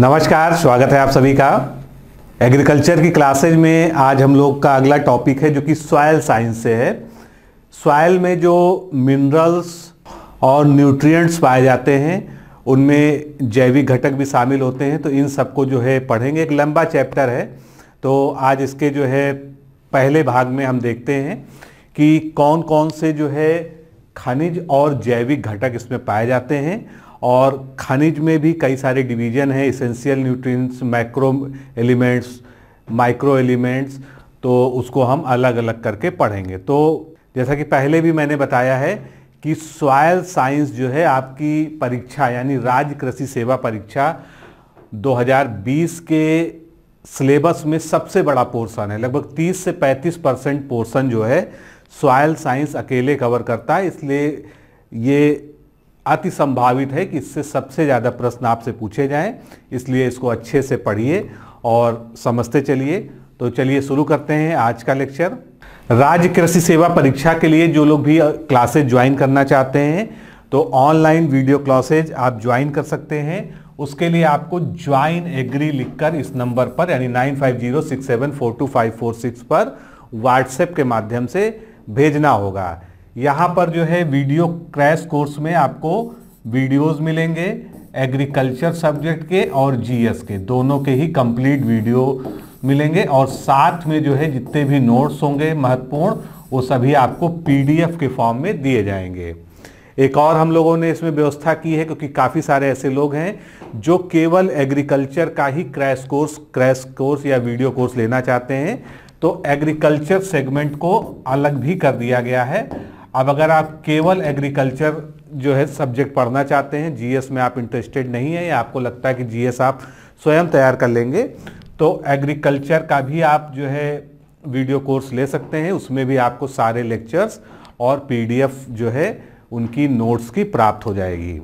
नमस्कार स्वागत है आप सभी का एग्रीकल्चर की क्लासेज में आज हम लोग का अगला टॉपिक है जो कि सॉयल साइंस से है सॉयल में जो मिनरल्स और न्यूट्रिएंट्स पाए जाते हैं उनमें जैविक घटक भी शामिल होते हैं तो इन सबको जो है पढ़ेंगे एक लंबा चैप्टर है तो आज इसके जो है पहले भाग में हम देखते हैं कि कौन कौन से जो है खनिज और जैविक घटक इसमें पाए जाते हैं और खनिज में भी कई सारे डिवीजन हैं essential nutrients macro elements micro elements तो उसको हम अलग अलग करके पढ़ेंगे तो जैसा कि पहले भी मैंने बताया है कि सॉयल साइंस जो है आपकी परीक्षा यानी राज्य कृषि सेवा परीक्षा 2020 के सिलेबस में सबसे बड़ा पोर्शन है लगभग 30 से 35 परसेंट पोर्शन जो है सॉयल साइंस अकेले कवर करता है इसलिए ये अति संभावित है कि इससे सबसे ज़्यादा प्रश्न आपसे पूछे जाएं इसलिए इसको अच्छे से पढ़िए और समझते चलिए तो चलिए शुरू करते हैं आज का लेक्चर राज्य कृषि सेवा परीक्षा के लिए जो लोग भी क्लासेज ज्वाइन करना चाहते हैं तो ऑनलाइन वीडियो क्लासेज आप ज्वाइन कर सकते हैं उसके लिए आपको ज्वाइन एग्री लिखकर इस नंबर पर यानी nine five zero six seven four two five four six पर व्हाट्सएप के माध्यम से भेजना होगा यहाँ पर जो है वीडियो क्रैश कोर्स में आपको वीडियोस मिलेंगे एग्रीकल्चर सब्जेक्ट के और जीएस के दोनों के ही कंप्लीट वीडियो मिलेंगे और साथ में जो है जितने भी नोट्स होंगे महत्वपूर्ण वो सभी आपको पीडीएफ के फॉर्म में दिए जाएंगे एक और हम लोगों ने इसमें व्यवस्था की है क्योंकि काफ़ी सारे ऐसे लोग हैं जो केवल एग्रीकल्चर का ही क्रैश कोर्स क्रैश कोर्स या वीडियो कोर्स लेना चाहते हैं तो एग्रीकल्चर सेगमेंट को अलग भी कर दिया गया है अब अगर आप केवल एग्रीकल्चर जो है सब्जेक्ट पढ़ना चाहते हैं जीएस में आप इंटरेस्टेड नहीं है या आपको लगता है कि जीएस आप स्वयं तैयार कर लेंगे तो एग्रीकल्चर का भी आप जो है वीडियो कोर्स ले सकते हैं उसमें भी आपको सारे लेक्चर्स और पीडीएफ जो है उनकी नोट्स की प्राप्त हो जाएगी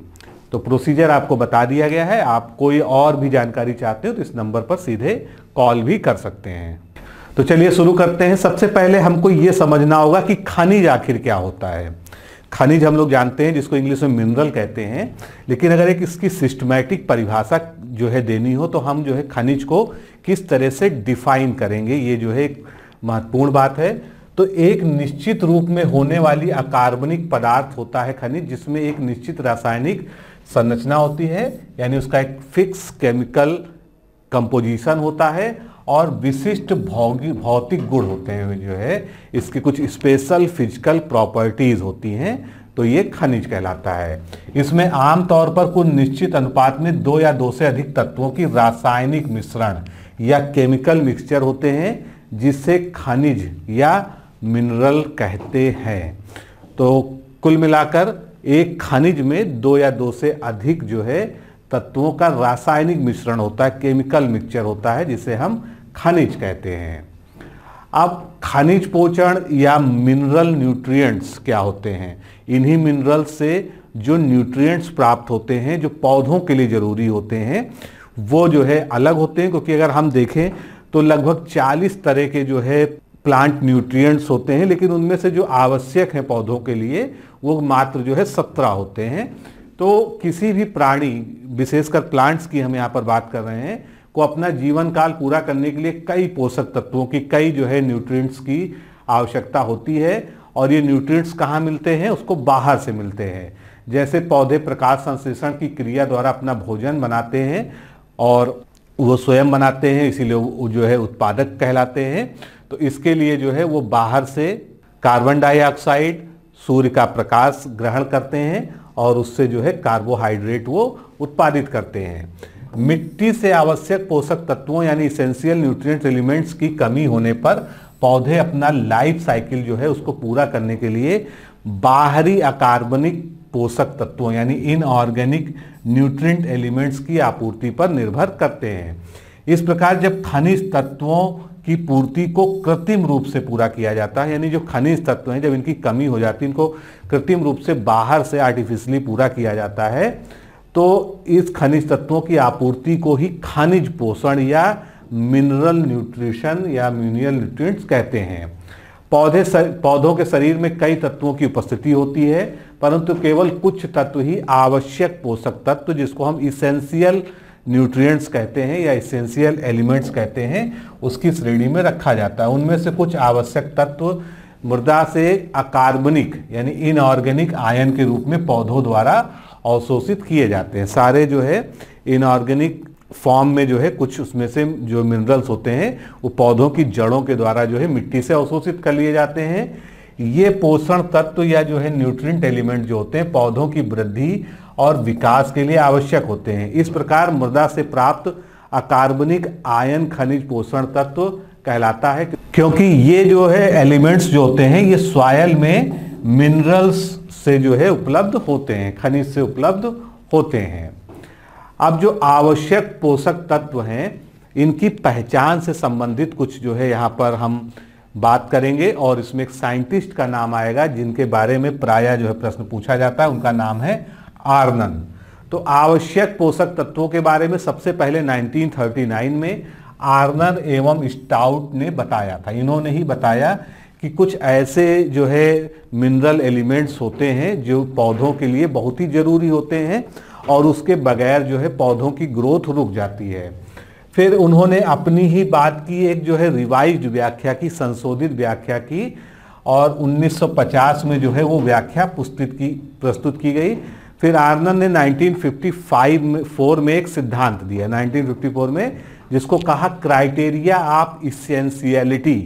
तो प्रोसीजर आपको बता दिया गया है आप कोई और भी जानकारी चाहते हो तो इस नंबर पर सीधे कॉल भी कर सकते हैं तो चलिए शुरू करते हैं सबसे पहले हमको ये समझना होगा कि खनिज आखिर क्या होता है खनिज हम लोग जानते हैं जिसको इंग्लिश में मिनरल कहते हैं लेकिन अगर एक इसकी सिस्टमैटिक परिभाषा जो है देनी हो तो हम जो है खनिज को किस तरह से डिफाइन करेंगे ये जो है एक महत्वपूर्ण बात है तो एक निश्चित रूप में होने वाली अकार्बनिक पदार्थ होता है खनिज जिसमें एक निश्चित रासायनिक संरचना होती है यानी उसका एक फिक्स केमिकल कंपोजिशन होता है और विशिष्ट भौगी भौतिक गुण होते हैं जो है इसके कुछ स्पेशल फिजिकल प्रॉपर्टीज होती हैं तो ये खनिज कहलाता है इसमें आमतौर पर कुछ निश्चित अनुपात में दो या दो से अधिक तत्वों की रासायनिक मिश्रण या केमिकल मिक्सचर होते हैं जिसे खनिज या मिनरल कहते हैं तो कुल मिलाकर एक खनिज में दो या दो से अधिक जो है तत्वों का रासायनिक मिश्रण होता है केमिकल मिक्सचर होता है जिसे हम खनिज कहते हैं अब खनिज पोषण या मिनरल न्यूट्रिएंट्स क्या होते हैं इन्हीं मिनरल से जो न्यूट्रिएंट्स प्राप्त होते हैं जो पौधों के लिए ज़रूरी होते हैं वो जो है अलग होते हैं क्योंकि अगर हम देखें तो लगभग 40 तरह के जो है प्लांट न्यूट्रिएंट्स होते हैं लेकिन उनमें से जो आवश्यक हैं पौधों के लिए वो मात्र जो है सत्रह होते हैं तो किसी भी प्राणी विशेषकर प्लांट्स की हम यहाँ पर बात कर रहे हैं को अपना जीवन काल पूरा करने के लिए कई पोषक तत्वों की कई जो है न्यूट्रिएंट्स की आवश्यकता होती है और ये न्यूट्रिएंट्स कहाँ मिलते हैं उसको बाहर से मिलते हैं जैसे पौधे प्रकाश संश्लेषण की क्रिया द्वारा अपना भोजन बनाते हैं और वो स्वयं बनाते हैं इसीलिए वो जो है उत्पादक कहलाते हैं तो इसके लिए जो है वो बाहर से कार्बन डाइऑक्साइड सूर्य का प्रकाश ग्रहण करते हैं और उससे जो है कार्बोहाइड्रेट वो उत्पादित करते हैं मिट्टी से आवश्यक पोषक तत्वों यानी इसेंशियल न्यूट्रिएंट एलिमेंट्स की कमी होने पर पौधे अपना लाइफ साइकिल जो है उसको पूरा करने के लिए बाहरी अकार्बनिक पोषक तत्वों यानी इनऑर्गेनिक न्यूट्रिएंट एलिमेंट्स की आपूर्ति पर निर्भर करते हैं इस प्रकार जब खनिज तत्वों की पूर्ति को कृत्रिम रूप से पूरा किया जाता है यानी जो खनिज तत्व हैं जब इनकी कमी हो जाती है इनको कृत्रिम रूप से बाहर से आर्टिफिशली पूरा किया जाता है तो इस खनिज तत्वों की आपूर्ति को ही खनिज पोषण या मिनरल न्यूट्रिशन या मिनरल न्यूट्रिएंट्स कहते हैं पौधे सर, पौधों के शरीर में कई तत्वों की उपस्थिति होती है परंतु केवल कुछ तत्व ही आवश्यक पोषक तत्व जिसको हम इसेंशियल न्यूट्रिएंट्स कहते हैं या इसेंशियल एलिमेंट्स कहते हैं उसकी श्रेणी में रखा जाता है उनमें से कुछ आवश्यक तत्व मृदा से अकार्बनिक यानी इनऑर्गेनिक आयन के रूप में पौधों द्वारा अवशोषित किए जाते हैं सारे जो है इनऑर्गेनिक फॉर्म में जो है कुछ उसमें से जो मिनरल्स होते हैं वो पौधों की जड़ों के द्वारा जो है मिट्टी से अवशोषित कर लिए जाते हैं ये पोषण तत्व या जो है न्यूट्रिएंट एलिमेंट जो होते हैं पौधों की वृद्धि और विकास के लिए आवश्यक होते हैं इस प्रकार मृदा से प्राप्त अकार्बनिक आयन खनिज पोषण तत्व कहलाता है क्योंकि ये जो है एलिमेंट्स जो होते हैं ये सॉयल में मिनरल्स से जो है उपलब्ध होते हैं खनिज से उपलब्ध होते हैं अब जो आवश्यक पोषक तत्व हैं इनकी पहचान से संबंधित कुछ जो है यहाँ पर हम बात करेंगे और इसमें एक साइंटिस्ट का नाम आएगा जिनके बारे में प्राय जो है प्रश्न पूछा जाता है उनका नाम है आर्नन तो आवश्यक पोषक तत्वों के बारे में सबसे पहले 1939 में आर्नर एवं स्टाउट ने बताया था इन्होंने ही बताया कि कुछ ऐसे जो है मिनरल एलिमेंट्स होते हैं जो पौधों के लिए बहुत ही ज़रूरी होते हैं और उसके बगैर जो है पौधों की ग्रोथ रुक जाती है फिर उन्होंने अपनी ही बात की एक जो है रिवाइज व्याख्या की संशोधित व्याख्या की और 1950 में जो है वो व्याख्या पुस्तित की प्रस्तुत की गई फिर आर्नन ने 1955 में फोर में एक सिद्धांत दिया 1954 में जिसको कहा क्राइटेरिया ऑफ इसेंशियलिटी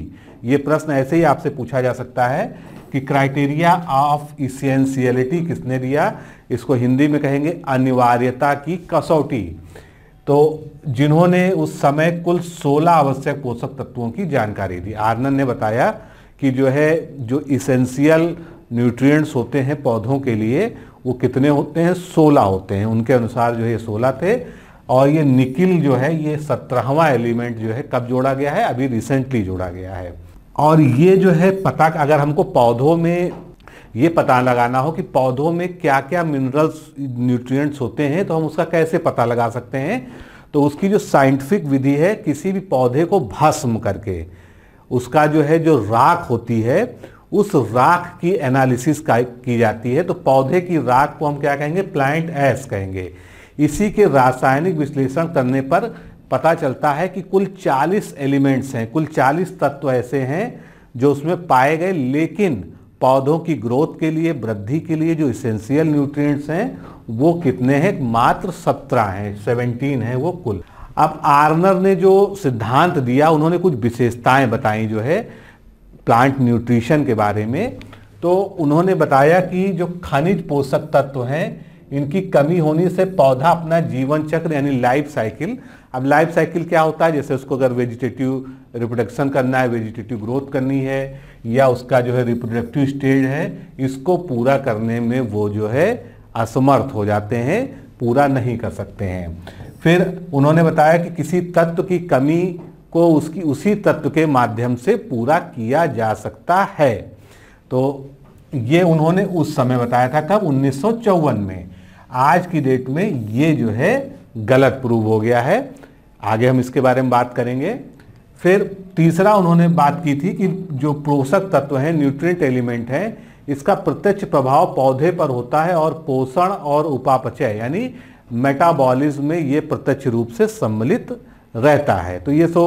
ये प्रश्न ऐसे ही आपसे पूछा जा सकता है कि क्राइटेरिया ऑफ इसेंशियलिटी किसने दिया इसको हिंदी में कहेंगे अनिवार्यता की कसौटी तो जिन्होंने उस समय कुल 16 आवश्यक पोषक तत्वों की जानकारी दी आर्नन ने बताया कि जो है जो इसेंशियल न्यूट्रिएंट्स होते हैं पौधों के लिए वो कितने होते हैं 16 होते हैं उनके अनुसार जो है 16 थे और ये निकिल जो है ये सत्रहवा एलिमेंट जो है कब जोड़ा गया है अभी रिसेंटली जोड़ा गया है और ये जो है पता अगर हमको पौधों में ये पता लगाना हो कि पौधों में क्या क्या मिनरल्स न्यूट्रिएंट्स होते हैं तो हम उसका कैसे पता लगा सकते हैं तो उसकी जो साइंटिफिक विधि है किसी भी पौधे को भस्म करके उसका जो है जो राख होती है उस राख की एनालिसिस की जाती है तो पौधे की राख को हम क्या कहेंगे प्लांट एस कहेंगे इसी के रासायनिक विश्लेषण करने पर पता चलता है कि कुल 40 एलिमेंट्स हैं कुल 40 तत्व ऐसे हैं जो उसमें पाए गए लेकिन पौधों की ग्रोथ के लिए वृद्धि के लिए जो इसेंशियल न्यूट्रिएंट्स हैं वो कितने हैं मात्र 17 हैं 17 हैं वो कुल अब आर्नर ने जो सिद्धांत दिया उन्होंने कुछ विशेषताएं बताई जो है प्लांट न्यूट्रिशन के बारे में तो उन्होंने बताया कि जो खनिज पोषक तत्व हैं इनकी कमी होने से पौधा अपना जीवन चक्र यानी लाइफ साइकिल अब लाइफ साइकिल क्या होता है जैसे उसको अगर वेजिटेटिव रिप्रोडक्शन करना है वेजिटेटिव ग्रोथ करनी है या उसका जो है रिप्रोडक्टिव स्टेज है इसको पूरा करने में वो जो है असमर्थ हो जाते हैं पूरा नहीं कर सकते हैं फिर उन्होंने बताया कि किसी तत्व की कमी को उसकी उसी तत्व के माध्यम से पूरा किया जा सकता है तो ये उन्होंने उस समय बताया था कब उन्नीस में आज की डेट में ये जो है गलत प्रूव हो गया है आगे हम इसके बारे में बात करेंगे फिर तीसरा उन्होंने बात की थी कि जो पोषक तत्व हैं न्यूट्रिएंट एलिमेंट हैं इसका प्रत्यक्ष प्रभाव पौधे पर होता है और पोषण और उपापचय यानी मेटाबॉलिज्म में ये प्रत्यक्ष रूप से सम्मिलित रहता है तो ये सो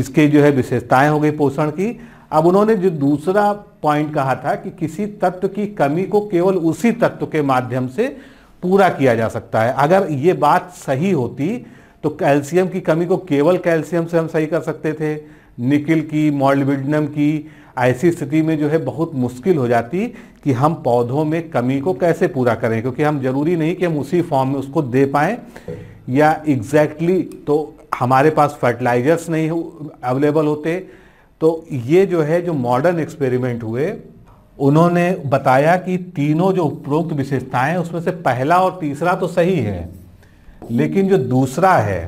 इसके जो है विशेषताएं हो गई पोषण की अब उन्होंने जो दूसरा पॉइंट कहा था कि किसी तत्व की कमी को केवल उसी तत्व के माध्यम से पूरा किया जा सकता है अगर ये बात सही होती तो कैल्शियम की कमी को केवल कैल्शियम से हम सही कर सकते थे निकिल की मॉलविडनम की ऐसी स्थिति में जो है बहुत मुश्किल हो जाती कि हम पौधों में कमी को कैसे पूरा करें क्योंकि हम जरूरी नहीं कि हम उसी फॉर्म में उसको दे पाएँ या एग्जैक्टली exactly तो हमारे पास फर्टिलाइजर्स नहीं अवेलेबल होते तो ये जो है जो मॉडर्न एक्सपेरिमेंट हुए उन्होंने बताया कि तीनों जो उपरोक्त विशेषताएं उसमें से पहला और तीसरा तो सही है लेकिन जो दूसरा है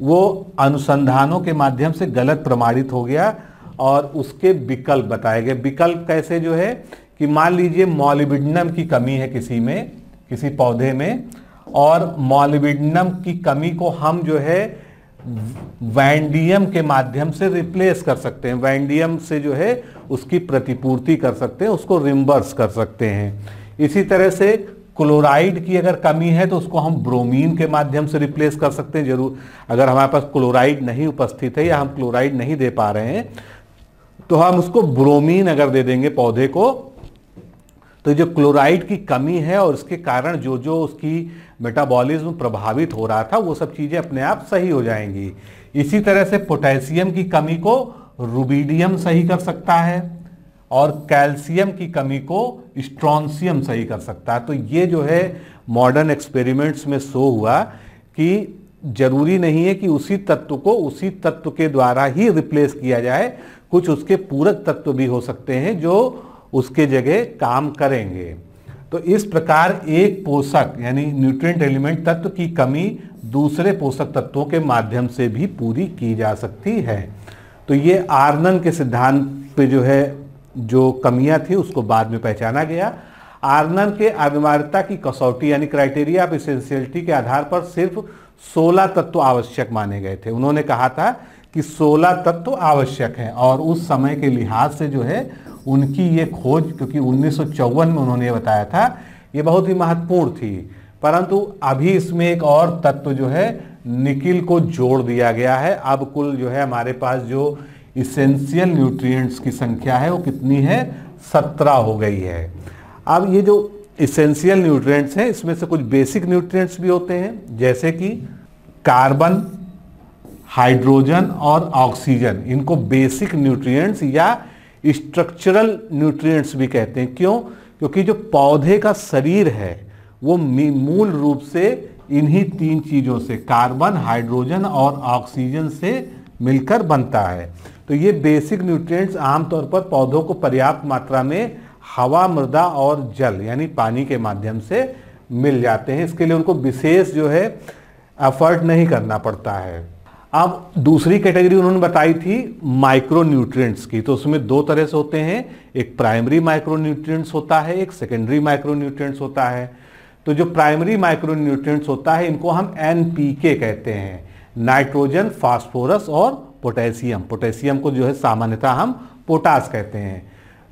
वो अनुसंधानों के माध्यम से गलत प्रमाणित हो गया और उसके विकल्प बताए गए विकल्प कैसे जो है कि मान लीजिए मॉलिबिडनम की कमी है किसी में किसी पौधे में और मॉलिबिडनम की कमी को हम जो है वैंडियम के माध्यम से रिप्लेस कर सकते हैं वैंडियम से जो है उसकी प्रतिपूर्ति कर सकते हैं उसको रिम्बर्स कर सकते हैं इसी तरह से क्लोराइड की अगर कमी है तो उसको हम ब्रोमीन के माध्यम से रिप्लेस कर सकते हैं जरूर अगर हमारे पास क्लोराइड नहीं उपस्थित है या हम क्लोराइड नहीं दे पा रहे हैं तो हम उसको ब्रोमीन अगर दे देंगे पौधे को तो जो क्लोराइड की कमी है और इसके कारण जो जो उसकी मेटाबॉलिज्म प्रभावित हो रहा था वो सब चीज़ें अपने आप सही हो जाएंगी इसी तरह से पोटेशियम की कमी को रूबीडियम सही कर सकता है और कैल्शियम की कमी को स्ट्रॉन्सियम सही कर सकता है तो ये जो है मॉडर्न एक्सपेरिमेंट्स में शो हुआ कि जरूरी नहीं है कि उसी तत्व को उसी तत्व के द्वारा ही रिप्लेस किया जाए कुछ उसके पूरक तत्व भी हो सकते हैं जो उसके जगह काम करेंगे तो इस प्रकार एक पोषक यानी न्यूट्रिएंट एलिमेंट तत्व की कमी दूसरे पोषक तत्वों के माध्यम से भी पूरी की जा सकती है तो ये आर्नन के सिद्धांत पे जो है जो कमियां थी उसको बाद में पहचाना गया आर्नर के अनिवार्यता की कसौटी यानी क्राइटेरिया ऑफ इसेंशियलिटी के आधार पर सिर्फ 16 तत्व आवश्यक माने गए थे उन्होंने कहा था कि 16 तत्व आवश्यक हैं और उस समय के लिहाज से जो है उनकी ये खोज क्योंकि उन्नीस में उन्होंने बताया था ये बहुत ही महत्वपूर्ण थी परंतु अभी इसमें एक और तत्व जो है निकिल को जोड़ दिया गया है अब कुल जो है हमारे पास जो इसेंशियल न्यूट्रिएंट्स की संख्या है वो कितनी है सत्रह हो गई है अब ये जो इसेंशियल न्यूट्रिएंट्स हैं इसमें से कुछ बेसिक न्यूट्रिएंट्स भी होते हैं जैसे कि कार्बन हाइड्रोजन और ऑक्सीजन इनको बेसिक न्यूट्रिएंट्स या स्ट्रक्चरल न्यूट्रिएंट्स भी कहते हैं क्यों क्योंकि जो पौधे का शरीर है वो मूल रूप से इन्हीं तीन चीज़ों से कार्बन हाइड्रोजन और ऑक्सीजन से मिलकर बनता है तो ये बेसिक न्यूट्रिएंट्स आमतौर पर पौधों को पर्याप्त मात्रा में हवा मृदा और जल यानी पानी के माध्यम से मिल जाते हैं इसके लिए उनको विशेष जो है एफर्ट नहीं करना पड़ता है अब दूसरी कैटेगरी उन्होंने बताई थी माइक्रो न्यूट्रिएंट्स की तो उसमें दो तरह से होते हैं एक प्राइमरी माइक्रो न्यूट्रिएंट्स होता है एक सेकेंडरी माइक्रो न्यूट्रिएंट्स होता है तो जो प्राइमरी माइक्रो न्यूट्रिएंट्स होता है इनको हम एन कहते हैं नाइट्रोजन फास्फोरस और पोटेशियम पोटेशियम को जो है सामान्यतः हम पोटास कहते हैं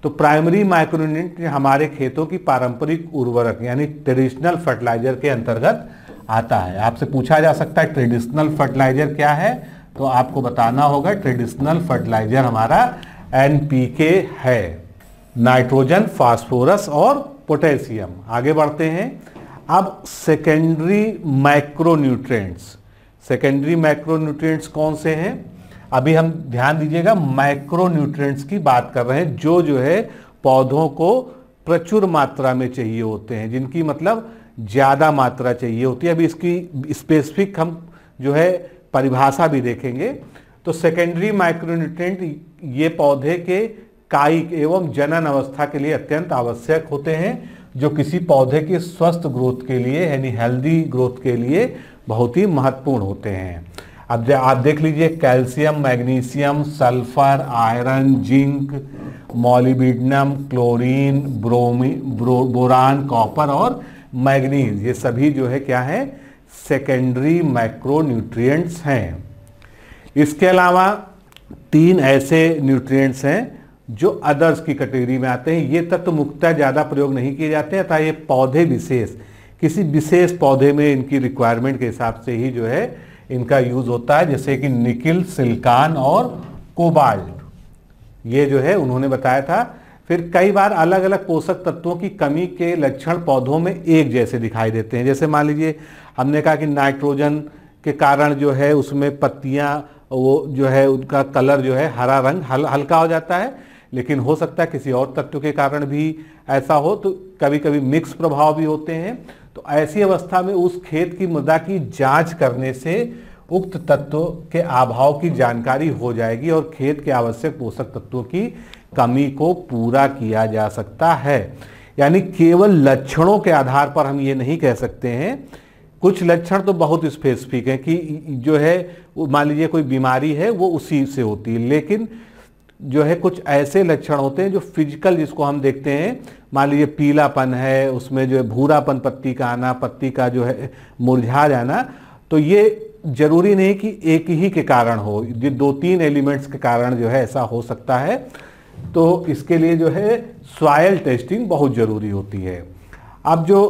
तो प्राइमरी माइक्रोन्यूट हमारे खेतों की पारंपरिक उर्वरक यानी ट्रेडिशनल फर्टिलाइजर के अंतर्गत आता है आपसे पूछा जा सकता है ट्रेडिशनल फर्टिलाइजर क्या है तो आपको बताना होगा ट्रेडिशनल फर्टिलाइजर हमारा एनपीके है नाइट्रोजन फास्फोरस और पोटेशियम आगे बढ़ते हैं अब सेकेंडरी माइक्रोन्यूट्रेंट्स सेकेंडरी माइक्रोन्यूट्रिएंट्स कौन से हैं अभी हम ध्यान दीजिएगा माइक्रो न्यूट्रिएंट्स की बात कर रहे हैं जो जो है पौधों को प्रचुर मात्रा में चाहिए होते हैं जिनकी मतलब ज़्यादा मात्रा चाहिए होती है अभी इसकी स्पेसिफिक हम जो है परिभाषा भी देखेंगे तो सेकेंडरी माइक्रोन्यूट्रेंट ये पौधे के कायिक एवं जनन अवस्था के लिए अत्यंत आवश्यक होते हैं जो किसी पौधे के स्वस्थ ग्रोथ के लिए यानी हेल्दी ग्रोथ के लिए बहुत ही महत्वपूर्ण होते हैं अब आप देख लीजिए calcium magnesium sulphur iron zinc molybdenum chlorine ब्रोमी ब्रो, बोरान कॉपर और मैग्नीज ये सभी जो है क्या है सेकेंडरी माइक्रोन्यूट्रिएंट्स हैं इसके अलावा तीन ऐसे न्यूट्रिएंट्स हैं जो अदर्स की कैटेगरी में आते हैं ये तत्व तो मुख्यतः ज़्यादा प्रयोग नहीं किए जाते हैं अतः ये पौधे विशेष किसी विशेष पौधे में इनकी रिक्वायरमेंट के हिसाब से ही जो है इनका यूज होता है जैसे कि निकिल सिल्कान और कोबाल्ट ये जो है उन्होंने बताया था फिर कई बार अलग अलग पोषक तत्वों की कमी के लक्षण पौधों में एक जैसे दिखाई देते हैं जैसे मान लीजिए हमने कहा कि नाइट्रोजन के कारण जो है उसमें पत्तियां वो जो है उनका कलर जो है हरा रंग हल, हल्का हो जाता है लेकिन हो सकता है किसी और तत्व के कारण भी ऐसा हो तो कभी कभी मिक्स प्रभाव भी होते हैं तो ऐसी अवस्था में उस खेत की मृदा की जांच करने से उक्त तत्व के अभाव की जानकारी हो जाएगी और खेत के आवश्यक पोषक तत्वों की कमी को पूरा किया जा सकता है यानी केवल लक्षणों के आधार पर हम ये नहीं कह सकते हैं कुछ लक्षण तो बहुत स्पेसिफिक हैं कि जो है मान लीजिए कोई बीमारी है वो उसी से होती है लेकिन जो है कुछ ऐसे लक्षण होते हैं जो फिजिकल जिसको हम देखते हैं मान लीजिए पीलापन है उसमें जो है भूरापन पत्ती का आना पत्ती का जो है मुरझा जाना तो ये जरूरी नहीं कि एक ही के कारण हो ये दो तीन एलिमेंट्स के कारण जो है ऐसा हो सकता है तो इसके लिए जो है सॉयल टेस्टिंग बहुत ज़रूरी होती है अब जो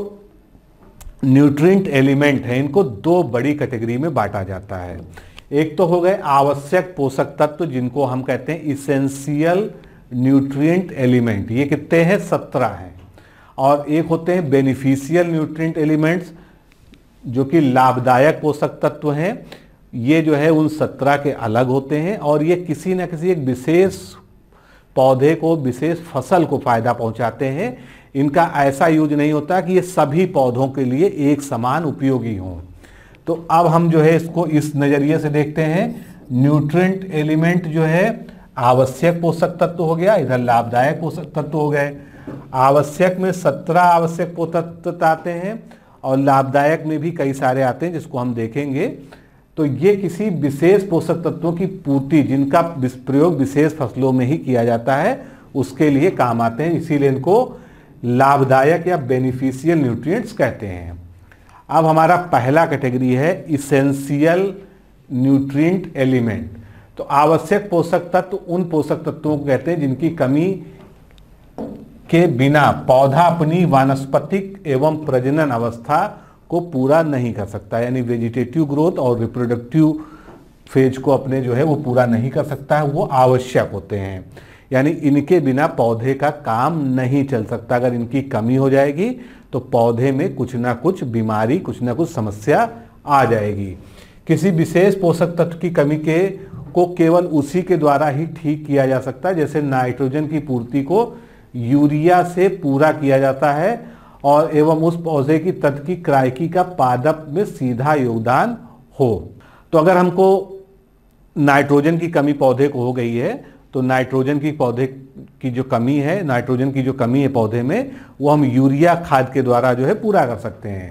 न्यूट्रिएंट एलिमेंट है इनको दो बड़ी कैटेगरी में बांटा जाता है एक तो हो गए आवश्यक पोषक तत्व जिनको हम कहते हैं इसेंशियल न्यूट्रिएंट एलिमेंट ये कितने हैं सत्रह हैं और एक होते हैं बेनिफिशियल न्यूट्रिएंट एलिमेंट्स जो कि लाभदायक पोषक तत्व हैं ये जो है उन सत्रह के अलग होते हैं और ये किसी न किसी एक विशेष पौधे को विशेष फसल को फायदा पहुंचाते हैं इनका ऐसा यूज नहीं होता कि ये सभी पौधों के लिए एक समान उपयोगी हों तो अब हम जो है इसको इस नज़रिए से देखते हैं न्यूट्रेंट एलिमेंट जो है आवश्यक पोषक तत्व हो गया इधर लाभदायक पोषक तत्व हो गए आवश्यक में सत्रह आवश्यक पोषक तत्व आते हैं और लाभदायक में भी कई सारे आते हैं जिसको हम देखेंगे तो ये किसी विशेष पोषक तत्वों की पूर्ति जिनका प्रयोग विशेष फसलों में ही किया जाता है उसके लिए काम आते हैं इसीलिए इनको लाभदायक या बेनिफिशियल न्यूट्रिएंट्स कहते हैं अब हमारा पहला कैटेगरी है इसेंशियल न्यूट्रिएंट एलिमेंट तो आवश्यक पोषक तत्व उन पोषक तत्वों को कहते हैं जिनकी कमी के बिना पौधा अपनी वानस्पतिक एवं प्रजनन अवस्था को पूरा नहीं कर सकता यानी वेजिटेटिव ग्रोथ और रिप्रोडक्टिव फेज को अपने जो है वो पूरा नहीं कर सकता है वो आवश्यक होते हैं यानी इनके बिना पौधे का काम नहीं चल सकता अगर इनकी कमी हो जाएगी तो पौधे में कुछ ना कुछ बीमारी कुछ ना कुछ समस्या आ जाएगी किसी विशेष पोषक तत्व की कमी के को केवल उसी के द्वारा ही ठीक किया जा सकता है जैसे नाइट्रोजन की पूर्ति को यूरिया से पूरा किया जाता है और एवं उस पौधे की तत्व की क्राइकी का पादप में सीधा योगदान हो तो अगर हमको नाइट्रोजन की कमी पौधे को हो गई है तो नाइट्रोजन की पौधे की जो कमी है नाइट्रोजन की जो कमी है पौधे में वो हम यूरिया खाद के द्वारा जो है पूरा कर सकते हैं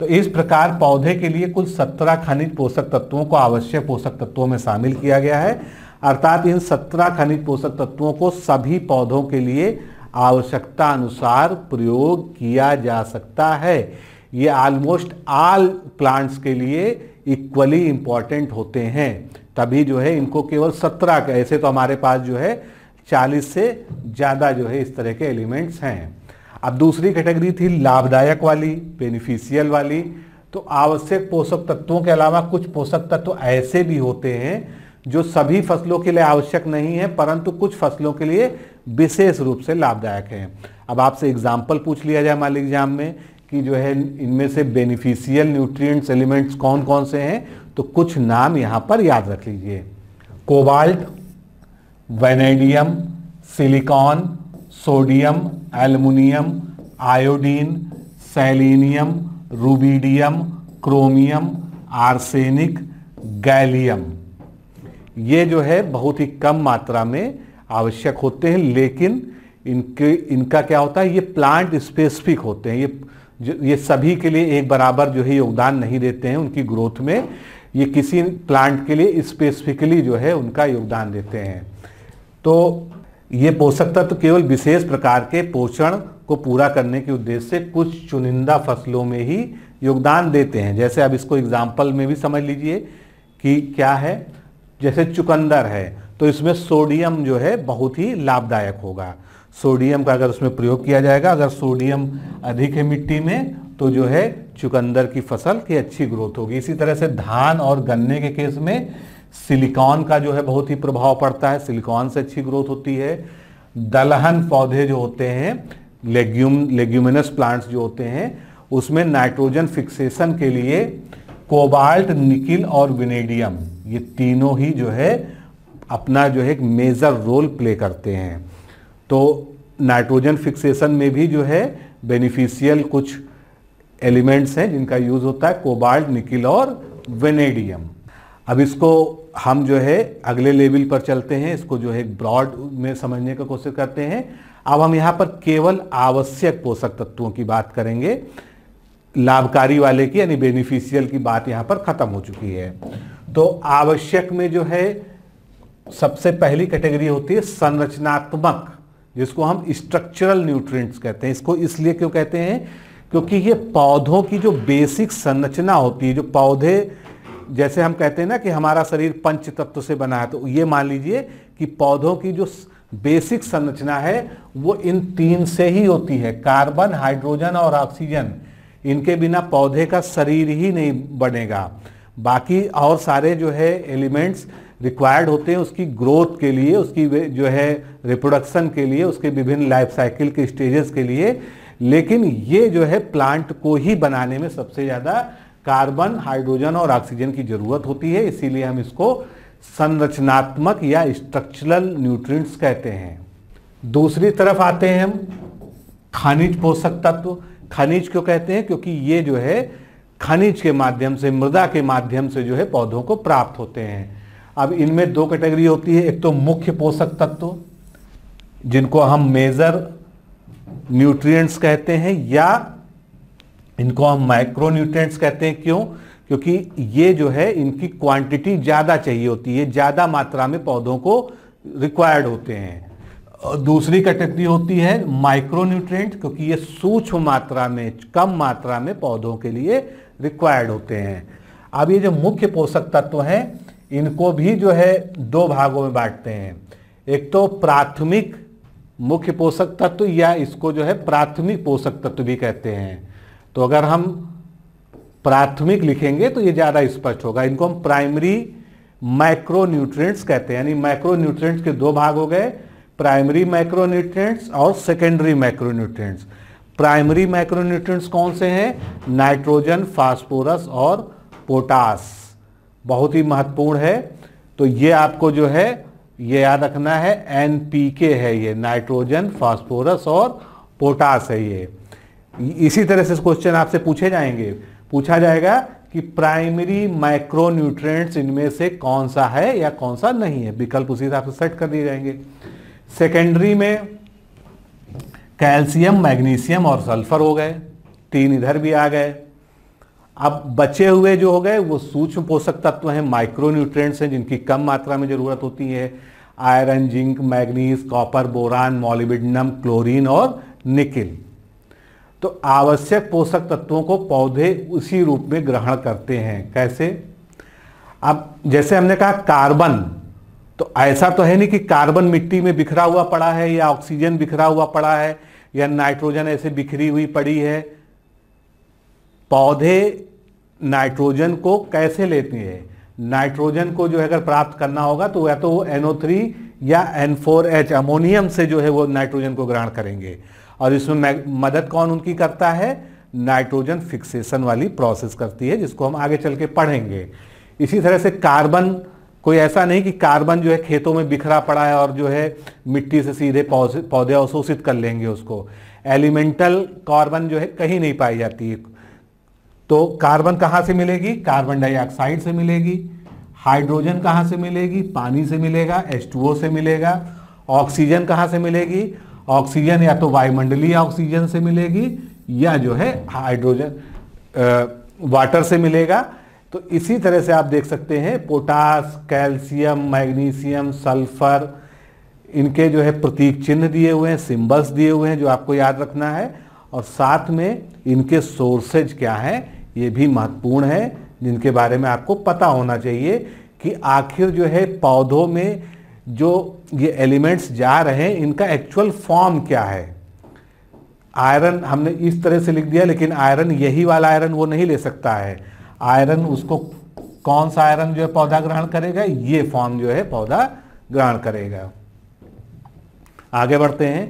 तो इस प्रकार पौधे के लिए कुल सत्रह खनिज पोषक तत्वों को आवश्यक पोषक तत्वों में शामिल किया गया है अर्थात इन सत्रह खनिज पोषक तत्वों को सभी पौधों के लिए आवश्यकता अनुसार प्रयोग किया जा सकता है ये ऑलमोस्ट आल प्लांट्स के लिए इक्वली इम्पॉर्टेंट होते हैं तभी जो है इनको केवल सत्रह के ऐसे तो हमारे पास जो है चालीस से ज़्यादा जो है इस तरह के एलिमेंट्स हैं अब दूसरी कैटेगरी थी लाभदायक वाली बेनिफिशियल वाली तो आवश्यक पोषक तत्वों के अलावा कुछ पोषक तत्व ऐसे भी होते हैं जो सभी फसलों के लिए आवश्यक नहीं है परंतु कुछ फसलों के लिए विशेष रूप से लाभदायक हैं अब आपसे एग्जाम्पल पूछ लिया जाए हमारे एग्जाम में कि जो है इनमें से बेनिफिशियल न्यूट्रिएंट्स एलिमेंट्स कौन कौन से हैं तो कुछ नाम यहाँ पर याद रख लीजिए cobalt vanadium silicon sodium aluminium iodine selenium rubidium chromium arsenic gallium ये जो है बहुत ही कम मात्रा में आवश्यक होते हैं लेकिन इनके इनका क्या होता है ये प्लांट स्पेसिफिक होते हैं ये ये सभी के लिए एक बराबर जो है योगदान नहीं देते हैं उनकी ग्रोथ में ये किसी प्लांट के लिए स्पेसिफिकली जो है उनका योगदान देते हैं तो ये पोषक तत्व तो केवल विशेष प्रकार के पोषण को पूरा करने के उद्देश्य से कुछ चुनिंदा फसलों में ही योगदान देते हैं जैसे अब इसको एग्जाम्पल में भी समझ लीजिए कि क्या है जैसे चुकंदर है तो इसमें सोडियम जो है बहुत ही लाभदायक होगा सोडियम का अगर उसमें प्रयोग किया जाएगा अगर सोडियम अधिक है मिट्टी में तो जो है चुकंदर की फसल की अच्छी ग्रोथ होगी इसी तरह से धान और गन्ने के केस में सिलिकॉन का जो है बहुत ही प्रभाव पड़ता है सिलिकॉन से अच्छी ग्रोथ होती है दलहन पौधे जो होते हैं लेग्यूम लेग्यूमिनस प्लांट्स जो होते हैं उसमें नाइट्रोजन फिक्सेशन के लिए कोबाल्ट निकिल और विनेडियम ये तीनों ही जो है अपना जो है एक मेजर रोल प्ले करते हैं तो नाइट्रोजन फिक्सेशन में भी जो है बेनिफिशियल कुछ एलिमेंट्स हैं जिनका यूज़ होता है कोबाल्ट निकिल और वेनेडियम अब इसको हम जो है अगले लेवल पर चलते हैं इसको जो है ब्रॉड में समझने का कोशिश करते हैं अब हम यहाँ पर केवल आवश्यक पोषक तत्वों की बात करेंगे लाभकारी वाले की यानी बेनिफिशियल की बात यहाँ पर ख़त्म हो चुकी है तो आवश्यक में जो है सबसे पहली कैटेगरी होती है संरचनात्मक जिसको हम स्ट्रक्चरल न्यूट्रिएंट्स कहते हैं इसको इसलिए क्यों कहते हैं क्योंकि ये पौधों की जो बेसिक संरचना होती है जो पौधे जैसे हम कहते हैं ना कि हमारा शरीर पंच तत्व से बना है तो ये मान लीजिए कि पौधों की जो बेसिक संरचना है वो इन तीन से ही होती है कार्बन हाइड्रोजन और ऑक्सीजन इनके बिना पौधे का शरीर ही नहीं बनेगा बाकी और सारे जो है एलिमेंट्स रिक्वायर्ड होते हैं उसकी ग्रोथ के लिए उसकी जो है रिप्रोडक्शन के लिए उसके विभिन्न लाइफ साइकिल के स्टेजेस के लिए लेकिन ये जो है प्लांट को ही बनाने में सबसे ज़्यादा कार्बन हाइड्रोजन और ऑक्सीजन की ज़रूरत होती है इसीलिए हम इसको संरचनात्मक या स्ट्रक्चरल न्यूट्रिएंट्स कहते हैं दूसरी तरफ आते हैं हम खनिज पोषक तत्व खनिज क्यों कहते हैं क्योंकि ये जो है खनिज के माध्यम से मृदा के माध्यम से जो है पौधों को प्राप्त होते हैं अब इनमें दो कैटेगरी होती है एक तो मुख्य पोषक तत्व जिनको हम मेजर न्यूट्रिएंट्स कहते हैं या इनको हम माइक्रो न्यूट्रिएंट्स कहते हैं क्यों क्योंकि ये जो है इनकी क्वांटिटी ज़्यादा चाहिए होती है ज़्यादा मात्रा में पौधों को रिक्वायर्ड होते हैं और दूसरी कैटेगरी होती है माइक्रो न्यूट्रिएंट क्योंकि ये सूक्ष्म मात्रा में कम मात्रा में पौधों के लिए रिक्वायर्ड होते हैं अब ये जो मुख्य पोषक तत्व हैं इनको भी जो है दो भागों में बांटते हैं एक तो प्राथमिक मुख्य पोषक तत्व या इसको जो है प्राथमिक पोषक तत्व भी कहते हैं तो अगर हम प्राथमिक लिखेंगे तो ये ज़्यादा स्पष्ट होगा इनको हम प्राइमरी माइक्रोन्यूट्रिएंट्स कहते हैं यानी माइक्रोन्यूट्रिएंट्स के दो भाग हो गए प्राइमरी माइक्रोन्यूट्रिएंट्स और सेकेंडरी माइक्रोन्यूट्रिएंट्स प्राइमरी माइक्रोन्यूट्रिएंट्स कौन से हैं नाइट्रोजन फास्फोरस और पोटास बहुत ही महत्वपूर्ण है तो ये आपको जो है ये याद रखना है एन पी के है ये नाइट्रोजन फास्फोरस और पोटास है ये इसी तरह से क्वेश्चन आपसे पूछे जाएंगे पूछा जाएगा कि प्राइमरी माइक्रोन्यूट्रिएंट्स इनमें से कौन सा है या कौन सा नहीं है विकल्प उसी हिसाब से सेट कर दिए जाएंगे सेकेंडरी में कैल्शियम मैग्नीशियम और सल्फर हो गए तीन इधर भी आ गए अब बचे हुए जो हो गए वो सूक्ष्म पोषक तत्व हैं माइक्रोन्यूट्रेंट्स हैं जिनकी कम मात्रा में ज़रूरत होती है iron zinc manganese copper boron molybdenum chlorine और निकिल तो आवश्यक पोषक तत्वों को पौधे उसी रूप में ग्रहण करते हैं कैसे अब जैसे हमने कहा कार्बन तो ऐसा तो है नहीं कि कार्बन मिट्टी में बिखरा हुआ पड़ा है या ऑक्सीजन बिखरा हुआ पड़ा है या नाइट्रोजन ऐसे बिखरी हुई पड़ी है पौधे नाइट्रोजन को कैसे लेती है नाइट्रोजन को जो है अगर प्राप्त करना होगा तो या तो वो NO3 या N4H अमोनियम से जो है वो नाइट्रोजन को ग्रहण करेंगे और इसमें मदद कौन उनकी करता है नाइट्रोजन फिक्सेशन वाली प्रोसेस करती है जिसको हम आगे चल के पढ़ेंगे इसी तरह से कार्बन कोई ऐसा नहीं कि कार्बन जो है खेतों में बिखरा पड़ा है और जो है मिट्टी से सीधे पौधे अवशोषित कर लेंगे उसको एलिमेंटल कार्बन जो है कहीं नहीं पाई जाती है तो कार्बन कहाँ से मिलेगी कार्बन डाइऑक्साइड से मिलेगी हाइड्रोजन कहाँ से मिलेगी पानी से मिलेगा H2O से मिलेगा ऑक्सीजन कहाँ से मिलेगी ऑक्सीजन या तो वायुमंडलीय ऑक्सीजन से मिलेगी या जो है हाइड्रोजन वाटर से मिलेगा तो इसी तरह से आप देख सकते हैं पोटास कैल्शियम मैग्नीशियम सल्फर इनके जो है प्रतीक चिन्ह दिए हुए हैं सिंबल्स दिए हुए हैं जो आपको याद रखना है और साथ में इनके सोर्सेज क्या हैं ये भी महत्वपूर्ण है जिनके बारे में आपको पता होना चाहिए कि आखिर जो है पौधों में जो ये एलिमेंट्स जा रहे हैं इनका एक्चुअल फॉर्म क्या है आयरन हमने इस तरह से लिख दिया लेकिन आयरन यही वाला आयरन वो नहीं ले सकता है आयरन उसको कौन सा आयरन जो है पौधा ग्रहण करेगा ये फॉर्म जो है पौधा ग्रहण करेगा आगे बढ़ते हैं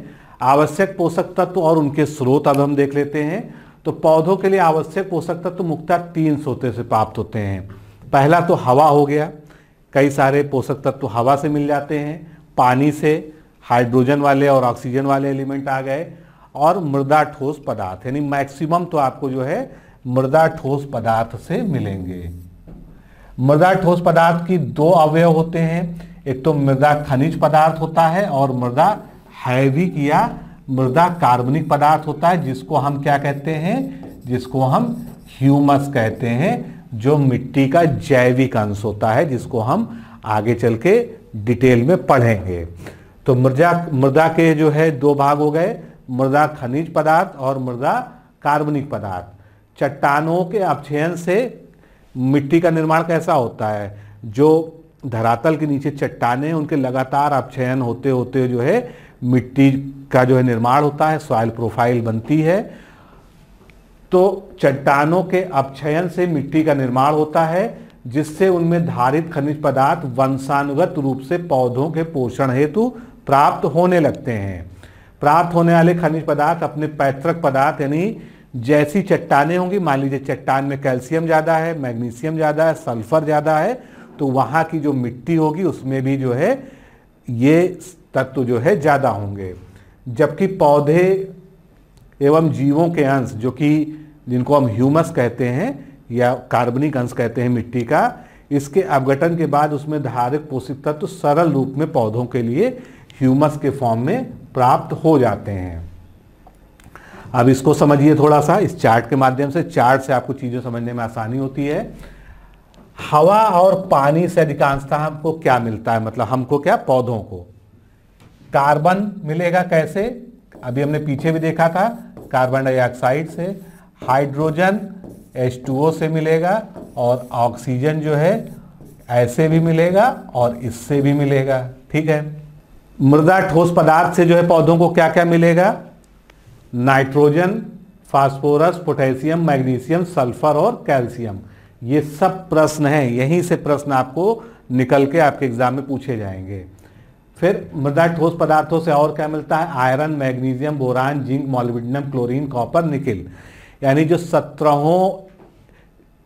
आवश्यक पोषक तत्व और उनके स्रोत अब हम देख लेते हैं तो पौधों के लिए आवश्यक पोषक तत्व तो मुख्यतः तीन सोते से प्राप्त होते हैं पहला तो हवा हो गया कई सारे पोषक तत्व तो हवा से मिल जाते हैं पानी से हाइड्रोजन वाले और ऑक्सीजन वाले एलिमेंट आ गए और मृदा ठोस पदार्थ यानी मैक्सिमम तो आपको जो है मृदा ठोस पदार्थ से मिलेंगे मृदा ठोस पदार्थ की दो अवयव होते हैं एक तो मृदा खनिज पदार्थ होता है और मृदा हैवी किया मृदा कार्बनिक पदार्थ होता है जिसको हम क्या कहते हैं जिसको हम ह्यूमस कहते हैं जो मिट्टी का जैविक अंश होता है जिसको हम आगे चल के डिटेल में पढ़ेंगे तो मृदा मृदा के जो है दो भाग हो गए मृदा खनिज पदार्थ और मृदा कार्बनिक पदार्थ चट्टानों के अपचयन से मिट्टी का निर्माण कैसा होता है जो धरातल के नीचे चट्टाने उनके लगातार अपचयन होते होते जो है मिट्टी का जो है निर्माण होता है सॉयल प्रोफाइल बनती है तो चट्टानों के अपक्षयन से मिट्टी का निर्माण होता है जिससे उनमें धारित खनिज पदार्थ वंशानुगत रूप से पौधों के पोषण हेतु प्राप्त होने लगते हैं प्राप्त होने वाले खनिज पदार्थ अपने पैतृक पदार्थ यानी जैसी चट्टाने होंगी मान लीजिए चट्टान में कैल्शियम ज़्यादा है मैग्नीशियम ज़्यादा है सल्फर ज़्यादा है तो वहाँ की जो मिट्टी होगी उसमें भी जो है ये तत्व जो है ज़्यादा होंगे जबकि पौधे एवं जीवों के अंश जो कि जिनको हम ह्यूमस कहते हैं या कार्बनिक अंश कहते हैं मिट्टी का इसके अवगटन के बाद उसमें धारक पोषक तत्व सरल रूप में पौधों के लिए ह्यूमस के फॉर्म में प्राप्त हो जाते हैं अब इसको समझिए थोड़ा सा इस चार्ट के माध्यम से चार्ट से आपको चीज़ें समझने में आसानी होती है हवा और पानी से अधिकांशता हमको क्या मिलता है मतलब हमको क्या पौधों को कार्बन मिलेगा कैसे अभी हमने पीछे भी देखा था कार्बन डाइऑक्साइड से हाइड्रोजन H2O से मिलेगा और ऑक्सीजन जो है ऐसे भी मिलेगा और इससे भी मिलेगा ठीक है मृदा ठोस पदार्थ से जो है पौधों को क्या क्या मिलेगा nitrogen phosphorus potassium magnesium sulphur और कैल्शियम ये सब प्रश्न हैं यहीं से प्रश्न आपको निकल के आपके एग्जाम में पूछे जाएंगे फिर मृदा ठोस पदार्थों से और क्या मिलता है iron magnesium boron zinc molybdenum chlorine copper nickel यानी जो सत्रहों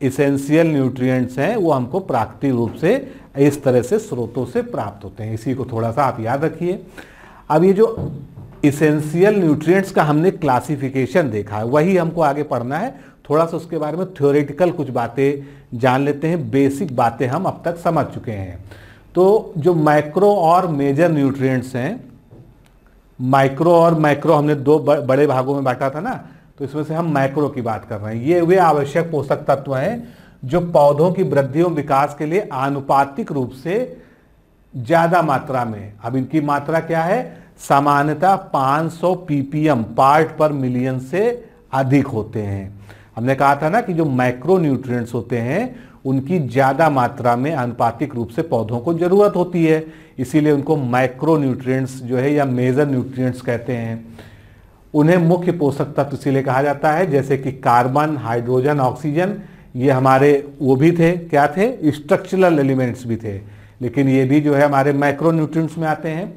इसेंशियल न्यूट्रिएंट्स हैं वो हमको प्राकृतिक रूप से इस तरह से स्रोतों से प्राप्त होते हैं इसी को थोड़ा सा आप याद रखिए अब ये जो इसेंशियल न्यूट्रिएंट्स का हमने क्लासिफिकेशन देखा है वही हमको आगे पढ़ना है थोड़ा सा उसके बारे में थ्योरेटिकल कुछ बातें जान लेते हैं बेसिक बातें हम अब तक समझ चुके हैं तो जो माइक्रो और मेजर न्यूट्रिएंट्स हैं माइक्रो और माइक्रो हमने दो बड़े भागों में बांटा था ना तो इसमें से हम माइक्रो की बात कर रहे हैं ये वे आवश्यक पोषक तत्व हैं जो पौधों की वृद्धि और विकास के लिए आनुपातिक रूप से ज़्यादा मात्रा में अब इनकी मात्रा क्या है सामान्यता 500 ppm पार्ट पर मिलियन से अधिक होते हैं हमने कहा था ना कि जो माइक्रो न्यूट्रिएंट्स होते हैं उनकी ज्यादा मात्रा में अनुपातिक रूप से पौधों को जरूरत होती है इसीलिए उनको माइक्रो न्यूट्रिएंट्स जो है या मेजर न्यूट्रिएंट्स कहते हैं उन्हें मुख्य पोषक तत्व इसीलिए कहा जाता है जैसे कि कार्बन हाइड्रोजन ऑक्सीजन ये हमारे वो भी थे क्या थे स्ट्रक्चरल एलिमेंट्स भी थे लेकिन ये भी जो है हमारे माइक्रो न्यूट्रिएंट्स में आते हैं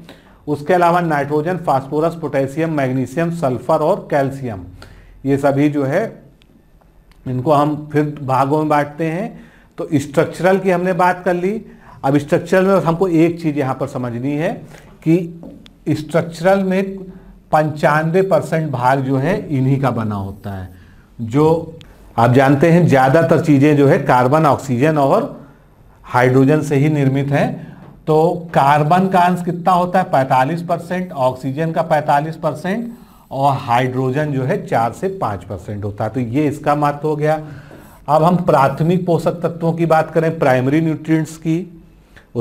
उसके अलावा nitrogen phosphorus potassium magnesium sulphur और कैल्शियम ये सभी जो है इनको हम फिर भागों में बांटते हैं तो स्ट्रक्चरल की हमने बात कर ली अब स्ट्रक्चरल में हमको एक चीज़ यहाँ पर समझनी है कि स्ट्रक्चरल में पंचानवे परसेंट भाग जो है इन्हीं का बना होता है जो आप जानते हैं ज़्यादातर चीज़ें जो है कार्बन ऑक्सीजन और हाइड्रोजन से ही निर्मित हैं तो कार्बन का अंश कितना होता है 45 परसेंट ऑक्सीजन का 45 परसेंट और हाइड्रोजन जो है चार से पाँच परसेंट होता है तो ये इसका महत्व हो गया अब हम प्राथमिक पोषक तत्वों की बात करें प्राइमरी न्यूट्रिएंट्स की